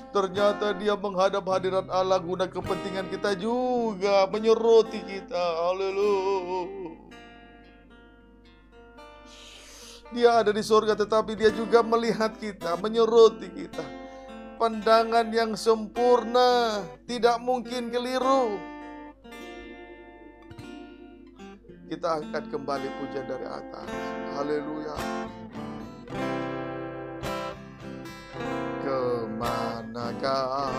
[SPEAKER 2] Ternyata dia menghadap hadirat Allah guna kepentingan kita juga, menyeroti kita. Haleluya. Dia ada di surga tetapi dia juga melihat kita, menyeroti kita. Pandangan yang sempurna, tidak
[SPEAKER 1] mungkin keliru. Kita angkat kembali pujian dari atas. Haleluya.
[SPEAKER 2] manakah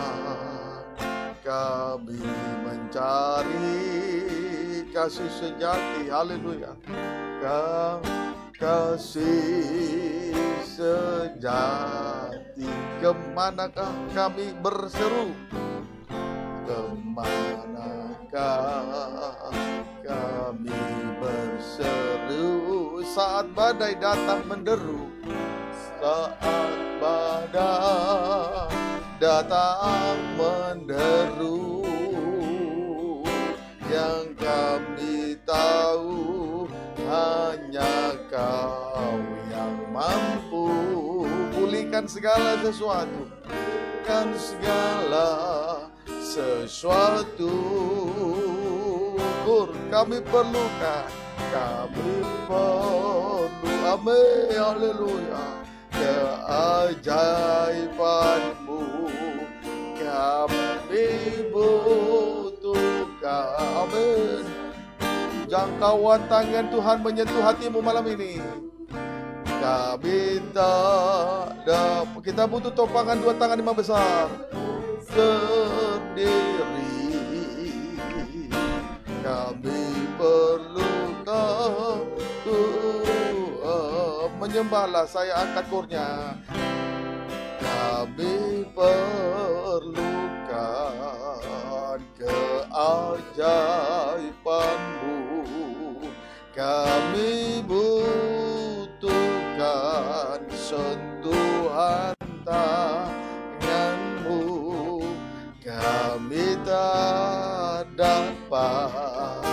[SPEAKER 2] kami mencari kasih sejati haleluya kasih sejati kemanakah kami berseru kemanakah kami berseru saat badai datang menderu taat badan datang menderu yang kami tahu hanya kau yang mampu pulihkan segala sesuatu kan segala sesuatu Kur kami perlukan kami perlu amin haleluya keajaibanmu kami butuh kami jangkauan tangan Tuhan menyentuh hatimu malam ini kami tak
[SPEAKER 1] dapat kita butuh topangan dua tangan lima besar sendiri
[SPEAKER 2] kami perlu tahu menyembahlah saya angkat kornya kami perlukan keajaibanmu kami butuhkan sentuhan tanganmu kami tak dapat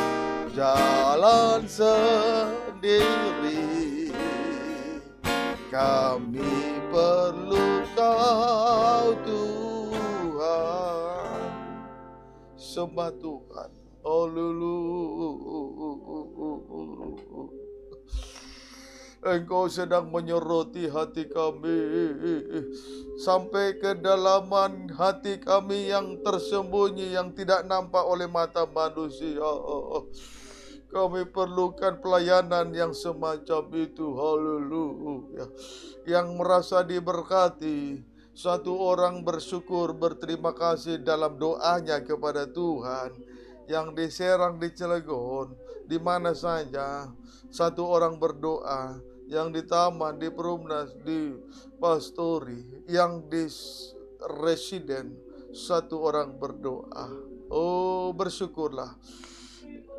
[SPEAKER 2] jalan sendiri kami perlu kau Tuhan Sembah Tuhan Oh lulu Engkau sedang menyoroti hati kami Sampai kedalaman hati kami yang tersembunyi Yang tidak nampak oleh mata manusia kami perlukan pelayanan yang semacam itu. Haleluya. Yang merasa diberkati. Satu orang bersyukur, berterima kasih dalam doanya kepada Tuhan. Yang diserang, di Cilegon, di mana saja.
[SPEAKER 1] Satu orang berdoa. Yang di taman, di perumnas, di
[SPEAKER 2] pastori. Yang di residen. Satu orang berdoa. Oh bersyukurlah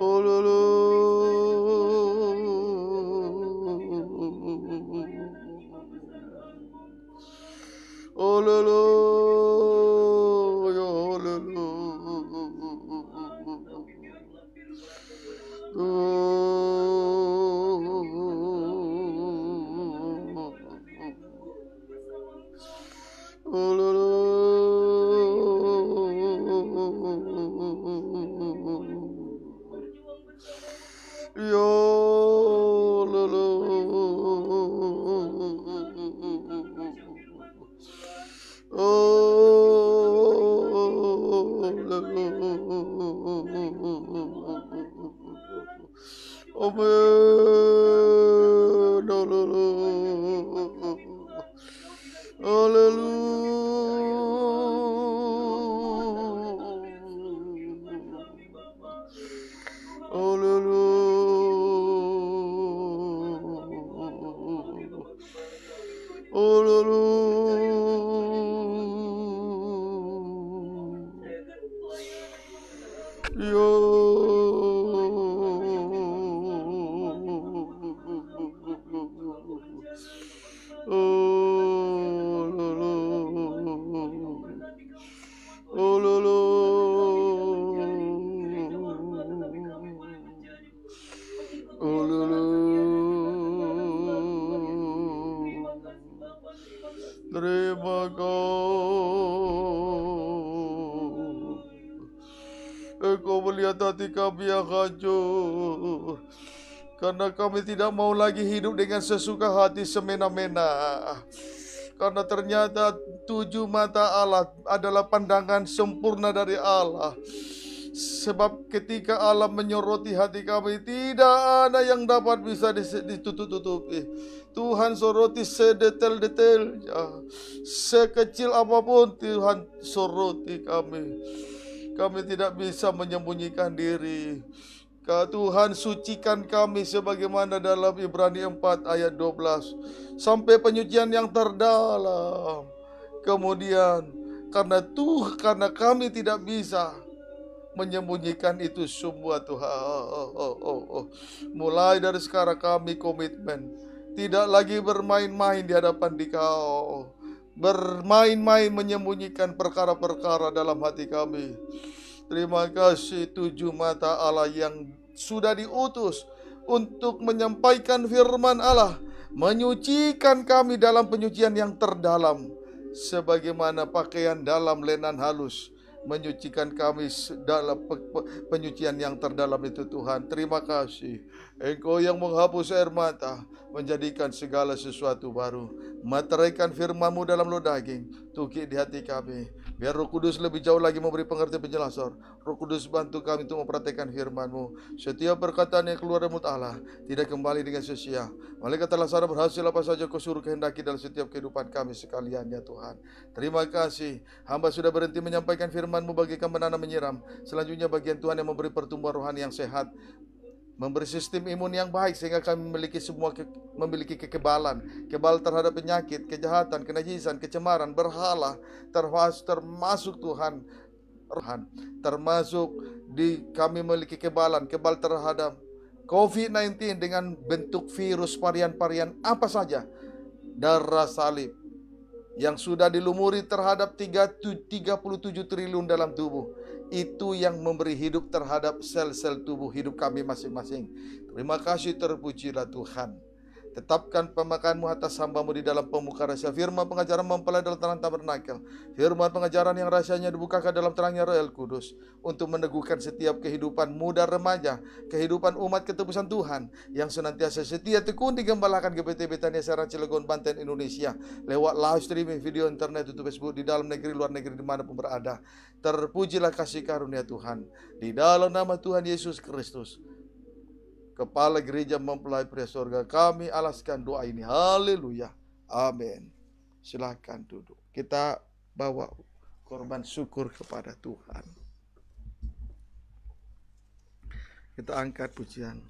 [SPEAKER 3] olur. Olur.
[SPEAKER 2] hati kami yang hancur. Karena kami tidak mau lagi hidup dengan sesuka hati semena-mena. Karena ternyata tujuh mata Allah adalah pandangan sempurna dari Allah. Sebab ketika Allah menyoroti hati kami Tidak ada yang dapat bisa ditutup-tutupi Tuhan soroti sedetail-detailnya Sekecil apapun Tuhan soroti kami kami tidak bisa menyembunyikan diri. Tuhan sucikan kami sebagaimana dalam Ibrani 4 ayat 12 sampai penyucian yang terdalam. Kemudian karena Tuhan karena kami tidak bisa menyembunyikan itu semua Tuhan. Oh, oh, oh, oh. Mulai dari sekarang kami komitmen tidak lagi bermain-main di hadapan Dikau bermain-main
[SPEAKER 1] menyembunyikan perkara-perkara dalam hati kami. Terima kasih tujuh mata Allah yang sudah diutus untuk menyampaikan firman Allah, menyucikan kami dalam penyucian yang terdalam sebagaimana pakaian dalam lenan halus menyucikan kami dalam penyucian yang terdalam itu Tuhan. Terima kasih. Engkau yang menghapus air mata, menjadikan segala sesuatu baru. Meteraikan firman-Mu dalam lo daging, tuki di hati kami Biar Roh Kudus lebih jauh lagi memberi pengertian penjelasan. Roh Kudus bantu kami untuk mempraktekkan firman-Mu. Setiap perkataan yang keluar dari mulut Allah tidak kembali dengan sia-sia. Malaikat telah sana berhasil apa saja kau suruh kehendaki dalam setiap kehidupan kami sekalian ya Tuhan. Terima kasih. Hamba sudah berhenti menyampaikan firman-Mu bagi kami menanam menyiram. Selanjutnya bagian Tuhan yang memberi pertumbuhan rohani yang sehat memberi sistem imun yang baik sehingga kami memiliki semua ke, memiliki kekebalan, kebal terhadap penyakit, kejahatan, kenajisan, kecemaran, berhala, termasuk, termasuk Tuhan, Tuhan, termasuk di kami memiliki kebalan, kebal terhadap COVID-19 dengan bentuk virus varian-varian apa saja, darah salib yang sudah dilumuri terhadap 37 triliun dalam tubuh itu yang memberi hidup terhadap sel-sel tubuh hidup kami masing-masing. Terima kasih terpujilah Tuhan. Tetapkan pemakaianmu atas hambamu di dalam pemuka rahasia firman pengajaran mempelai dalam terang tabernakel. Firman pengajaran yang rahasianya dibukakan dalam terangnya Roh Kudus untuk meneguhkan setiap kehidupan muda remaja, kehidupan umat ketebusan Tuhan yang senantiasa setia tekun digembalakan PT Betania Serang Cilegon Banten Indonesia lewat live streaming video internet YouTube Facebook di dalam negeri luar negeri dimanapun berada. Terpujilah kasih karunia Tuhan di dalam nama Tuhan Yesus Kristus. Kepala gereja mempelai pria surga kami alaskan doa ini. Haleluya. Amin. Silahkan duduk. Kita bawa korban syukur kepada Tuhan. Kita angkat pujian.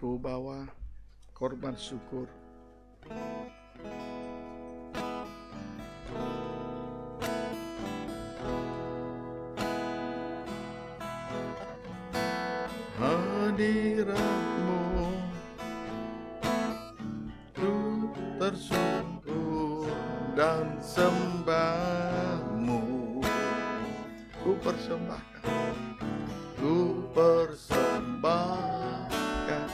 [SPEAKER 1] Ku bawa korban syukur.
[SPEAKER 2] hadiratmu Ku tersungkur dan sembahmu Ku persembahkan Ku persembahkan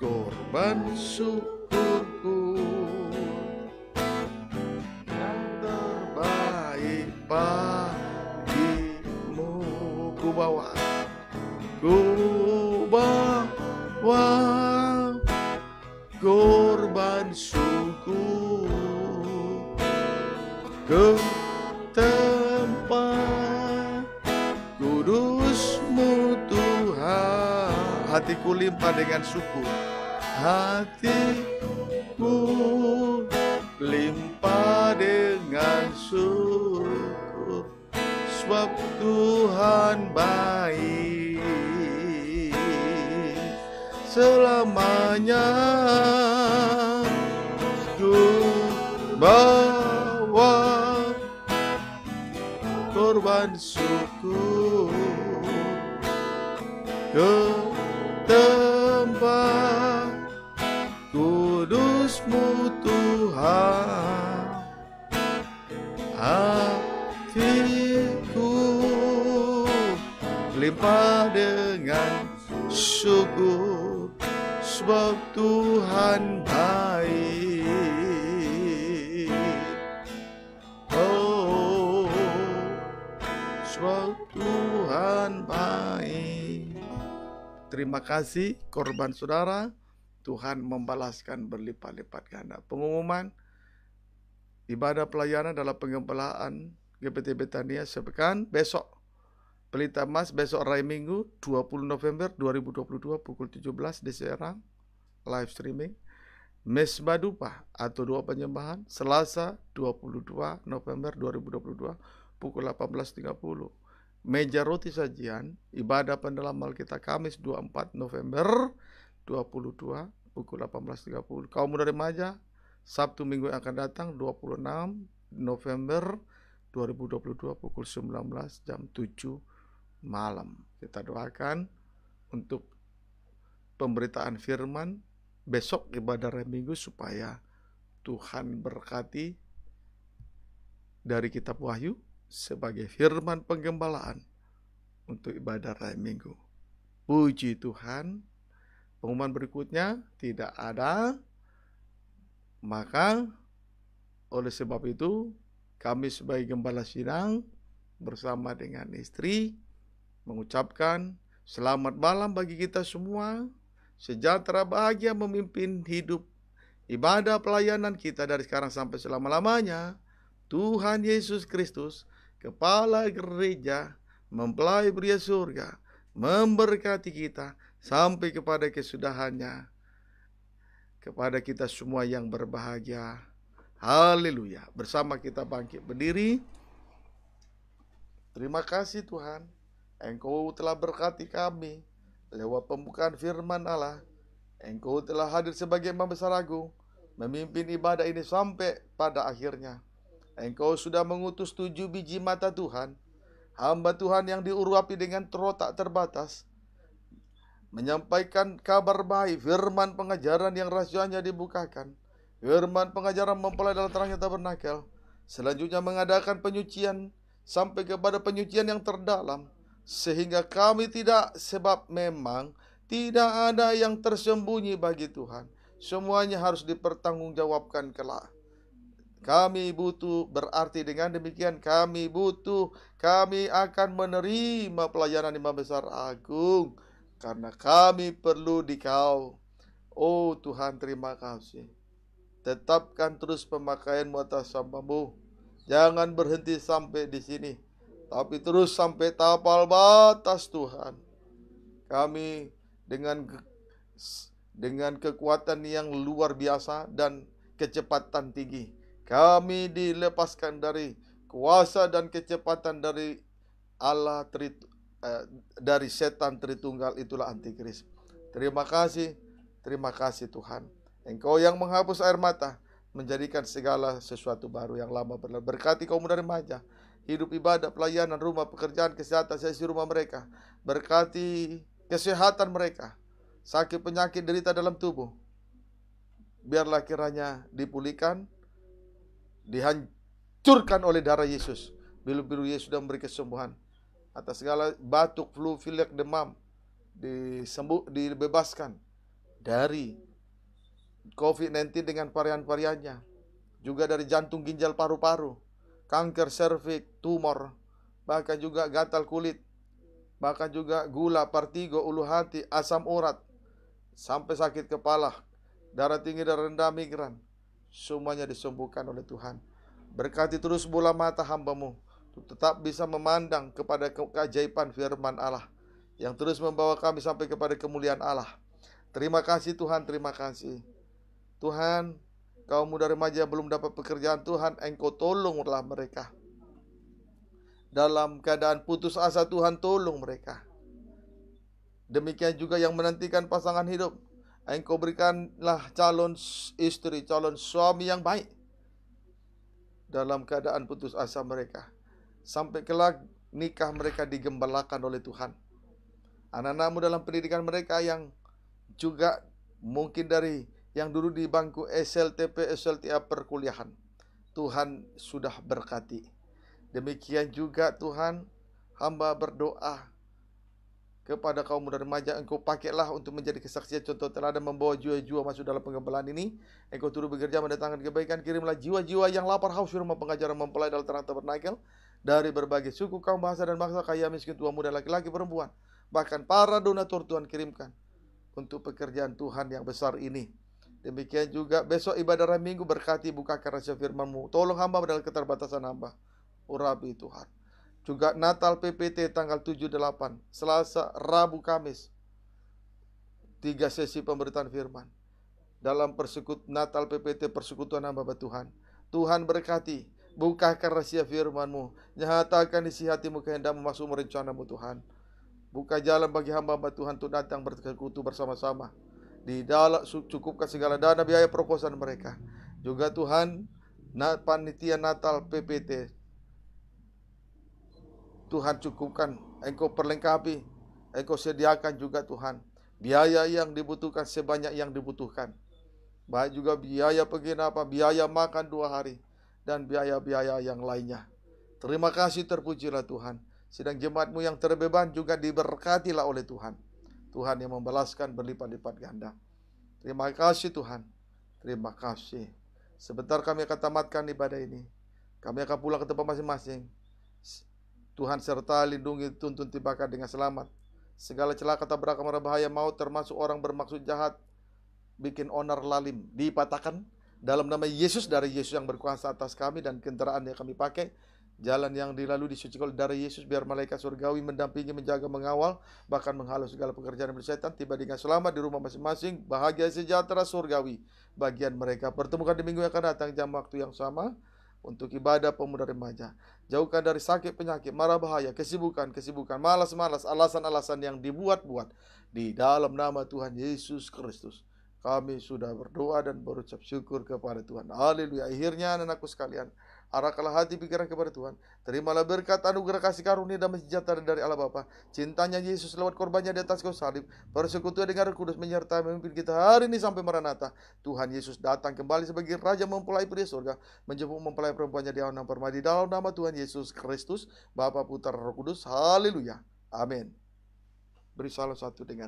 [SPEAKER 2] Korban syukurku Yang terbaik bagimu Ku bawa Ku ke tempat kudusmu Tuhan hatiku limpah dengan syukur hatiku limpah dengan syukur sebab Tuhan baik selamanya Tuhan. korban suku ke tempat kudusmu Tuhan hatiku limpah dengan syukur sebab Tuhan baik
[SPEAKER 1] Terima kasih korban saudara. Tuhan membalaskan berlipat-lipat ganda. Pengumuman ibadah pelayanan dalam pengembalaan GPT Betania sepekan besok Pelita Mas besok hari Minggu 20 November 2022 pukul 17 di Serang live streaming Mes Badupa atau dua penyembahan Selasa 22 November 2022 pukul 18.30 meja roti sajian ibadah pendalaman kita Kamis 24 November 22 pukul 18.30 kaum muda remaja Sabtu minggu yang akan datang 26 November 2022 pukul 19 jam 7 malam kita doakan untuk pemberitaan firman besok ibadah minggu supaya Tuhan berkati dari kitab Wahyu sebagai firman penggembalaan untuk ibadah raya minggu. Puji Tuhan, pengumuman berikutnya tidak ada. Maka oleh sebab itu kami sebagai gembala sidang bersama dengan istri mengucapkan selamat malam bagi kita semua. Sejahtera bahagia memimpin hidup ibadah pelayanan kita dari sekarang sampai selama-lamanya. Tuhan Yesus Kristus kepala gereja mempelai pria surga memberkati kita sampai kepada kesudahannya kepada kita semua yang berbahagia haleluya bersama kita bangkit berdiri terima kasih Tuhan Engkau telah berkati kami lewat pembukaan firman Allah. Engkau telah hadir sebagai Imam Besar Agung, memimpin ibadah ini sampai pada akhirnya. Engkau sudah mengutus tujuh biji mata Tuhan, hamba Tuhan yang diurapi dengan terotak terbatas, menyampaikan kabar baik, firman pengajaran yang rahasianya dibukakan, firman pengajaran mempelai dalam terangnya tak tabernakel, selanjutnya mengadakan penyucian sampai kepada penyucian yang terdalam, sehingga kami tidak sebab memang tidak ada yang tersembunyi bagi Tuhan. Semuanya harus dipertanggungjawabkan kelak. Kami butuh berarti dengan demikian kami butuh kami akan menerima pelayanan Imam Besar Agung karena kami perlu di Kau. Oh Tuhan terima kasih. Tetapkan terus pemakaian atas sampahmu. Jangan berhenti sampai di sini. Tapi terus sampai tapal batas Tuhan. Kami dengan dengan kekuatan yang luar biasa dan kecepatan tinggi kami dilepaskan dari kuasa dan kecepatan dari Allah eh, dari setan Tritunggal itulah antikris. Terima kasih, terima kasih Tuhan. Engkau yang menghapus air mata, menjadikan segala sesuatu baru yang lama berlalu. Berkati kaum dari remaja, hidup ibadah, pelayanan, rumah, pekerjaan, kesehatan, sesi rumah mereka. Berkati kesehatan mereka, sakit penyakit derita dalam tubuh. Biarlah kiranya dipulihkan, dihancurkan oleh darah Yesus. bilu biru Yesus sudah memberi kesembuhan atas segala batuk, flu, pilek, demam disembuh dibebaskan dari COVID-19 dengan varian-variannya. Juga dari jantung, ginjal, paru-paru, kanker serviks, tumor, bahkan juga gatal kulit, bahkan juga gula, partigo, ulu hati, asam urat, sampai sakit kepala, darah tinggi, darah rendah, migran semuanya disembuhkan oleh Tuhan. Berkati terus bola mata hambamu, tetap bisa memandang kepada keajaiban firman Allah yang terus membawa kami sampai kepada kemuliaan Allah. Terima kasih Tuhan, terima kasih. Tuhan, kaum muda remaja yang belum dapat pekerjaan Tuhan, Engkau tolonglah mereka. Dalam keadaan putus asa Tuhan, tolong mereka. Demikian juga yang menantikan pasangan hidup, Engkau berikanlah calon istri, calon suami yang baik dalam keadaan putus asa mereka. Sampai kelak nikah mereka digembalakan oleh Tuhan. Anak-anakmu dalam pendidikan mereka yang juga mungkin dari yang dulu di bangku SLTP, SLTA perkuliahan. Tuhan sudah berkati. Demikian juga Tuhan hamba berdoa kepada kaum muda remaja engkau pakailah untuk menjadi kesaksian contoh teladan membawa jiwa-jiwa masuk dalam penggembalaan ini engkau turut bekerja mendatangkan kebaikan kirimlah jiwa-jiwa yang lapar haus rumah pengajaran mempelai dalam terang tabernakel dari berbagai suku kaum bahasa dan bangsa kaya miskin tua muda laki-laki perempuan bahkan para donatur Tuhan kirimkan untuk pekerjaan Tuhan yang besar ini demikian juga besok ibadah hari minggu berkati bukakan rahasia firmanmu tolong hamba dalam keterbatasan hamba urapi Tuhan juga Natal PPT tanggal 78, Selasa, Rabu, Kamis. Tiga sesi pemberitaan firman. Dalam persekut Natal PPT persekutuan hamba Tuhan. Tuhan berkati, bukakan rahasia FirmanMu nyatakan isi hatimu kehendakmu masuk rencanamu Tuhan. Buka jalan bagi hamba-hamba Tuhan untuk datang bersekutu bersama-sama. Di dalam cukupkan segala dana biaya proposal mereka. Juga Tuhan, panitia Natal PPT Tuhan cukupkan, Engkau perlengkapi, Engkau sediakan juga Tuhan biaya yang dibutuhkan sebanyak yang dibutuhkan. Baik juga biaya penginapan, biaya makan dua hari, dan biaya-biaya yang lainnya. Terima kasih terpujilah Tuhan. Sedang jemaatmu yang terbeban juga diberkatilah oleh Tuhan. Tuhan yang membalaskan berlipat-lipat ganda. Terima kasih Tuhan. Terima kasih. Sebentar kami akan tamatkan ibadah ini. Kami akan pulang ke tempat masing-masing. Tuhan serta lindungi tuntun tibakan dengan selamat. Segala celaka tabrak marah bahaya maut termasuk orang bermaksud jahat bikin onar lalim dipatahkan dalam nama Yesus dari Yesus yang berkuasa atas kami dan kendaraan yang kami pakai Jalan yang dilalui disucikan dari Yesus biar malaikat surgawi mendampingi, menjaga, mengawal, bahkan menghalau segala pekerjaan bersetan tiba dengan selamat di rumah masing-masing, bahagia sejahtera surgawi bagian mereka. Pertemukan di minggu yang akan datang jam waktu yang sama untuk ibadah pemuda remaja. Jauhkan dari sakit penyakit, marah bahaya, kesibukan, kesibukan, malas-malas, alasan-alasan yang dibuat-buat di dalam nama Tuhan Yesus Kristus. Kami sudah berdoa dan berucap syukur kepada Tuhan. Haleluya. Akhirnya anak anakku sekalian, Arahkanlah hati pikiran kepada Tuhan. Terimalah berkat anugerah kasih karunia dan sejahtera dari Allah Bapa. Cintanya Yesus lewat korbannya di atas kayu salib. Persekutuan dengan Roh Kudus menyertai memimpin kita hari ini sampai Maranatha. Tuhan Yesus datang kembali sebagai Raja mempelai pria surga. Menjemput mempelai perempuannya di awan permadi dalam nama Tuhan Yesus Kristus. Bapa Putra Roh Kudus. Haleluya. Amin. Beri salam satu dengan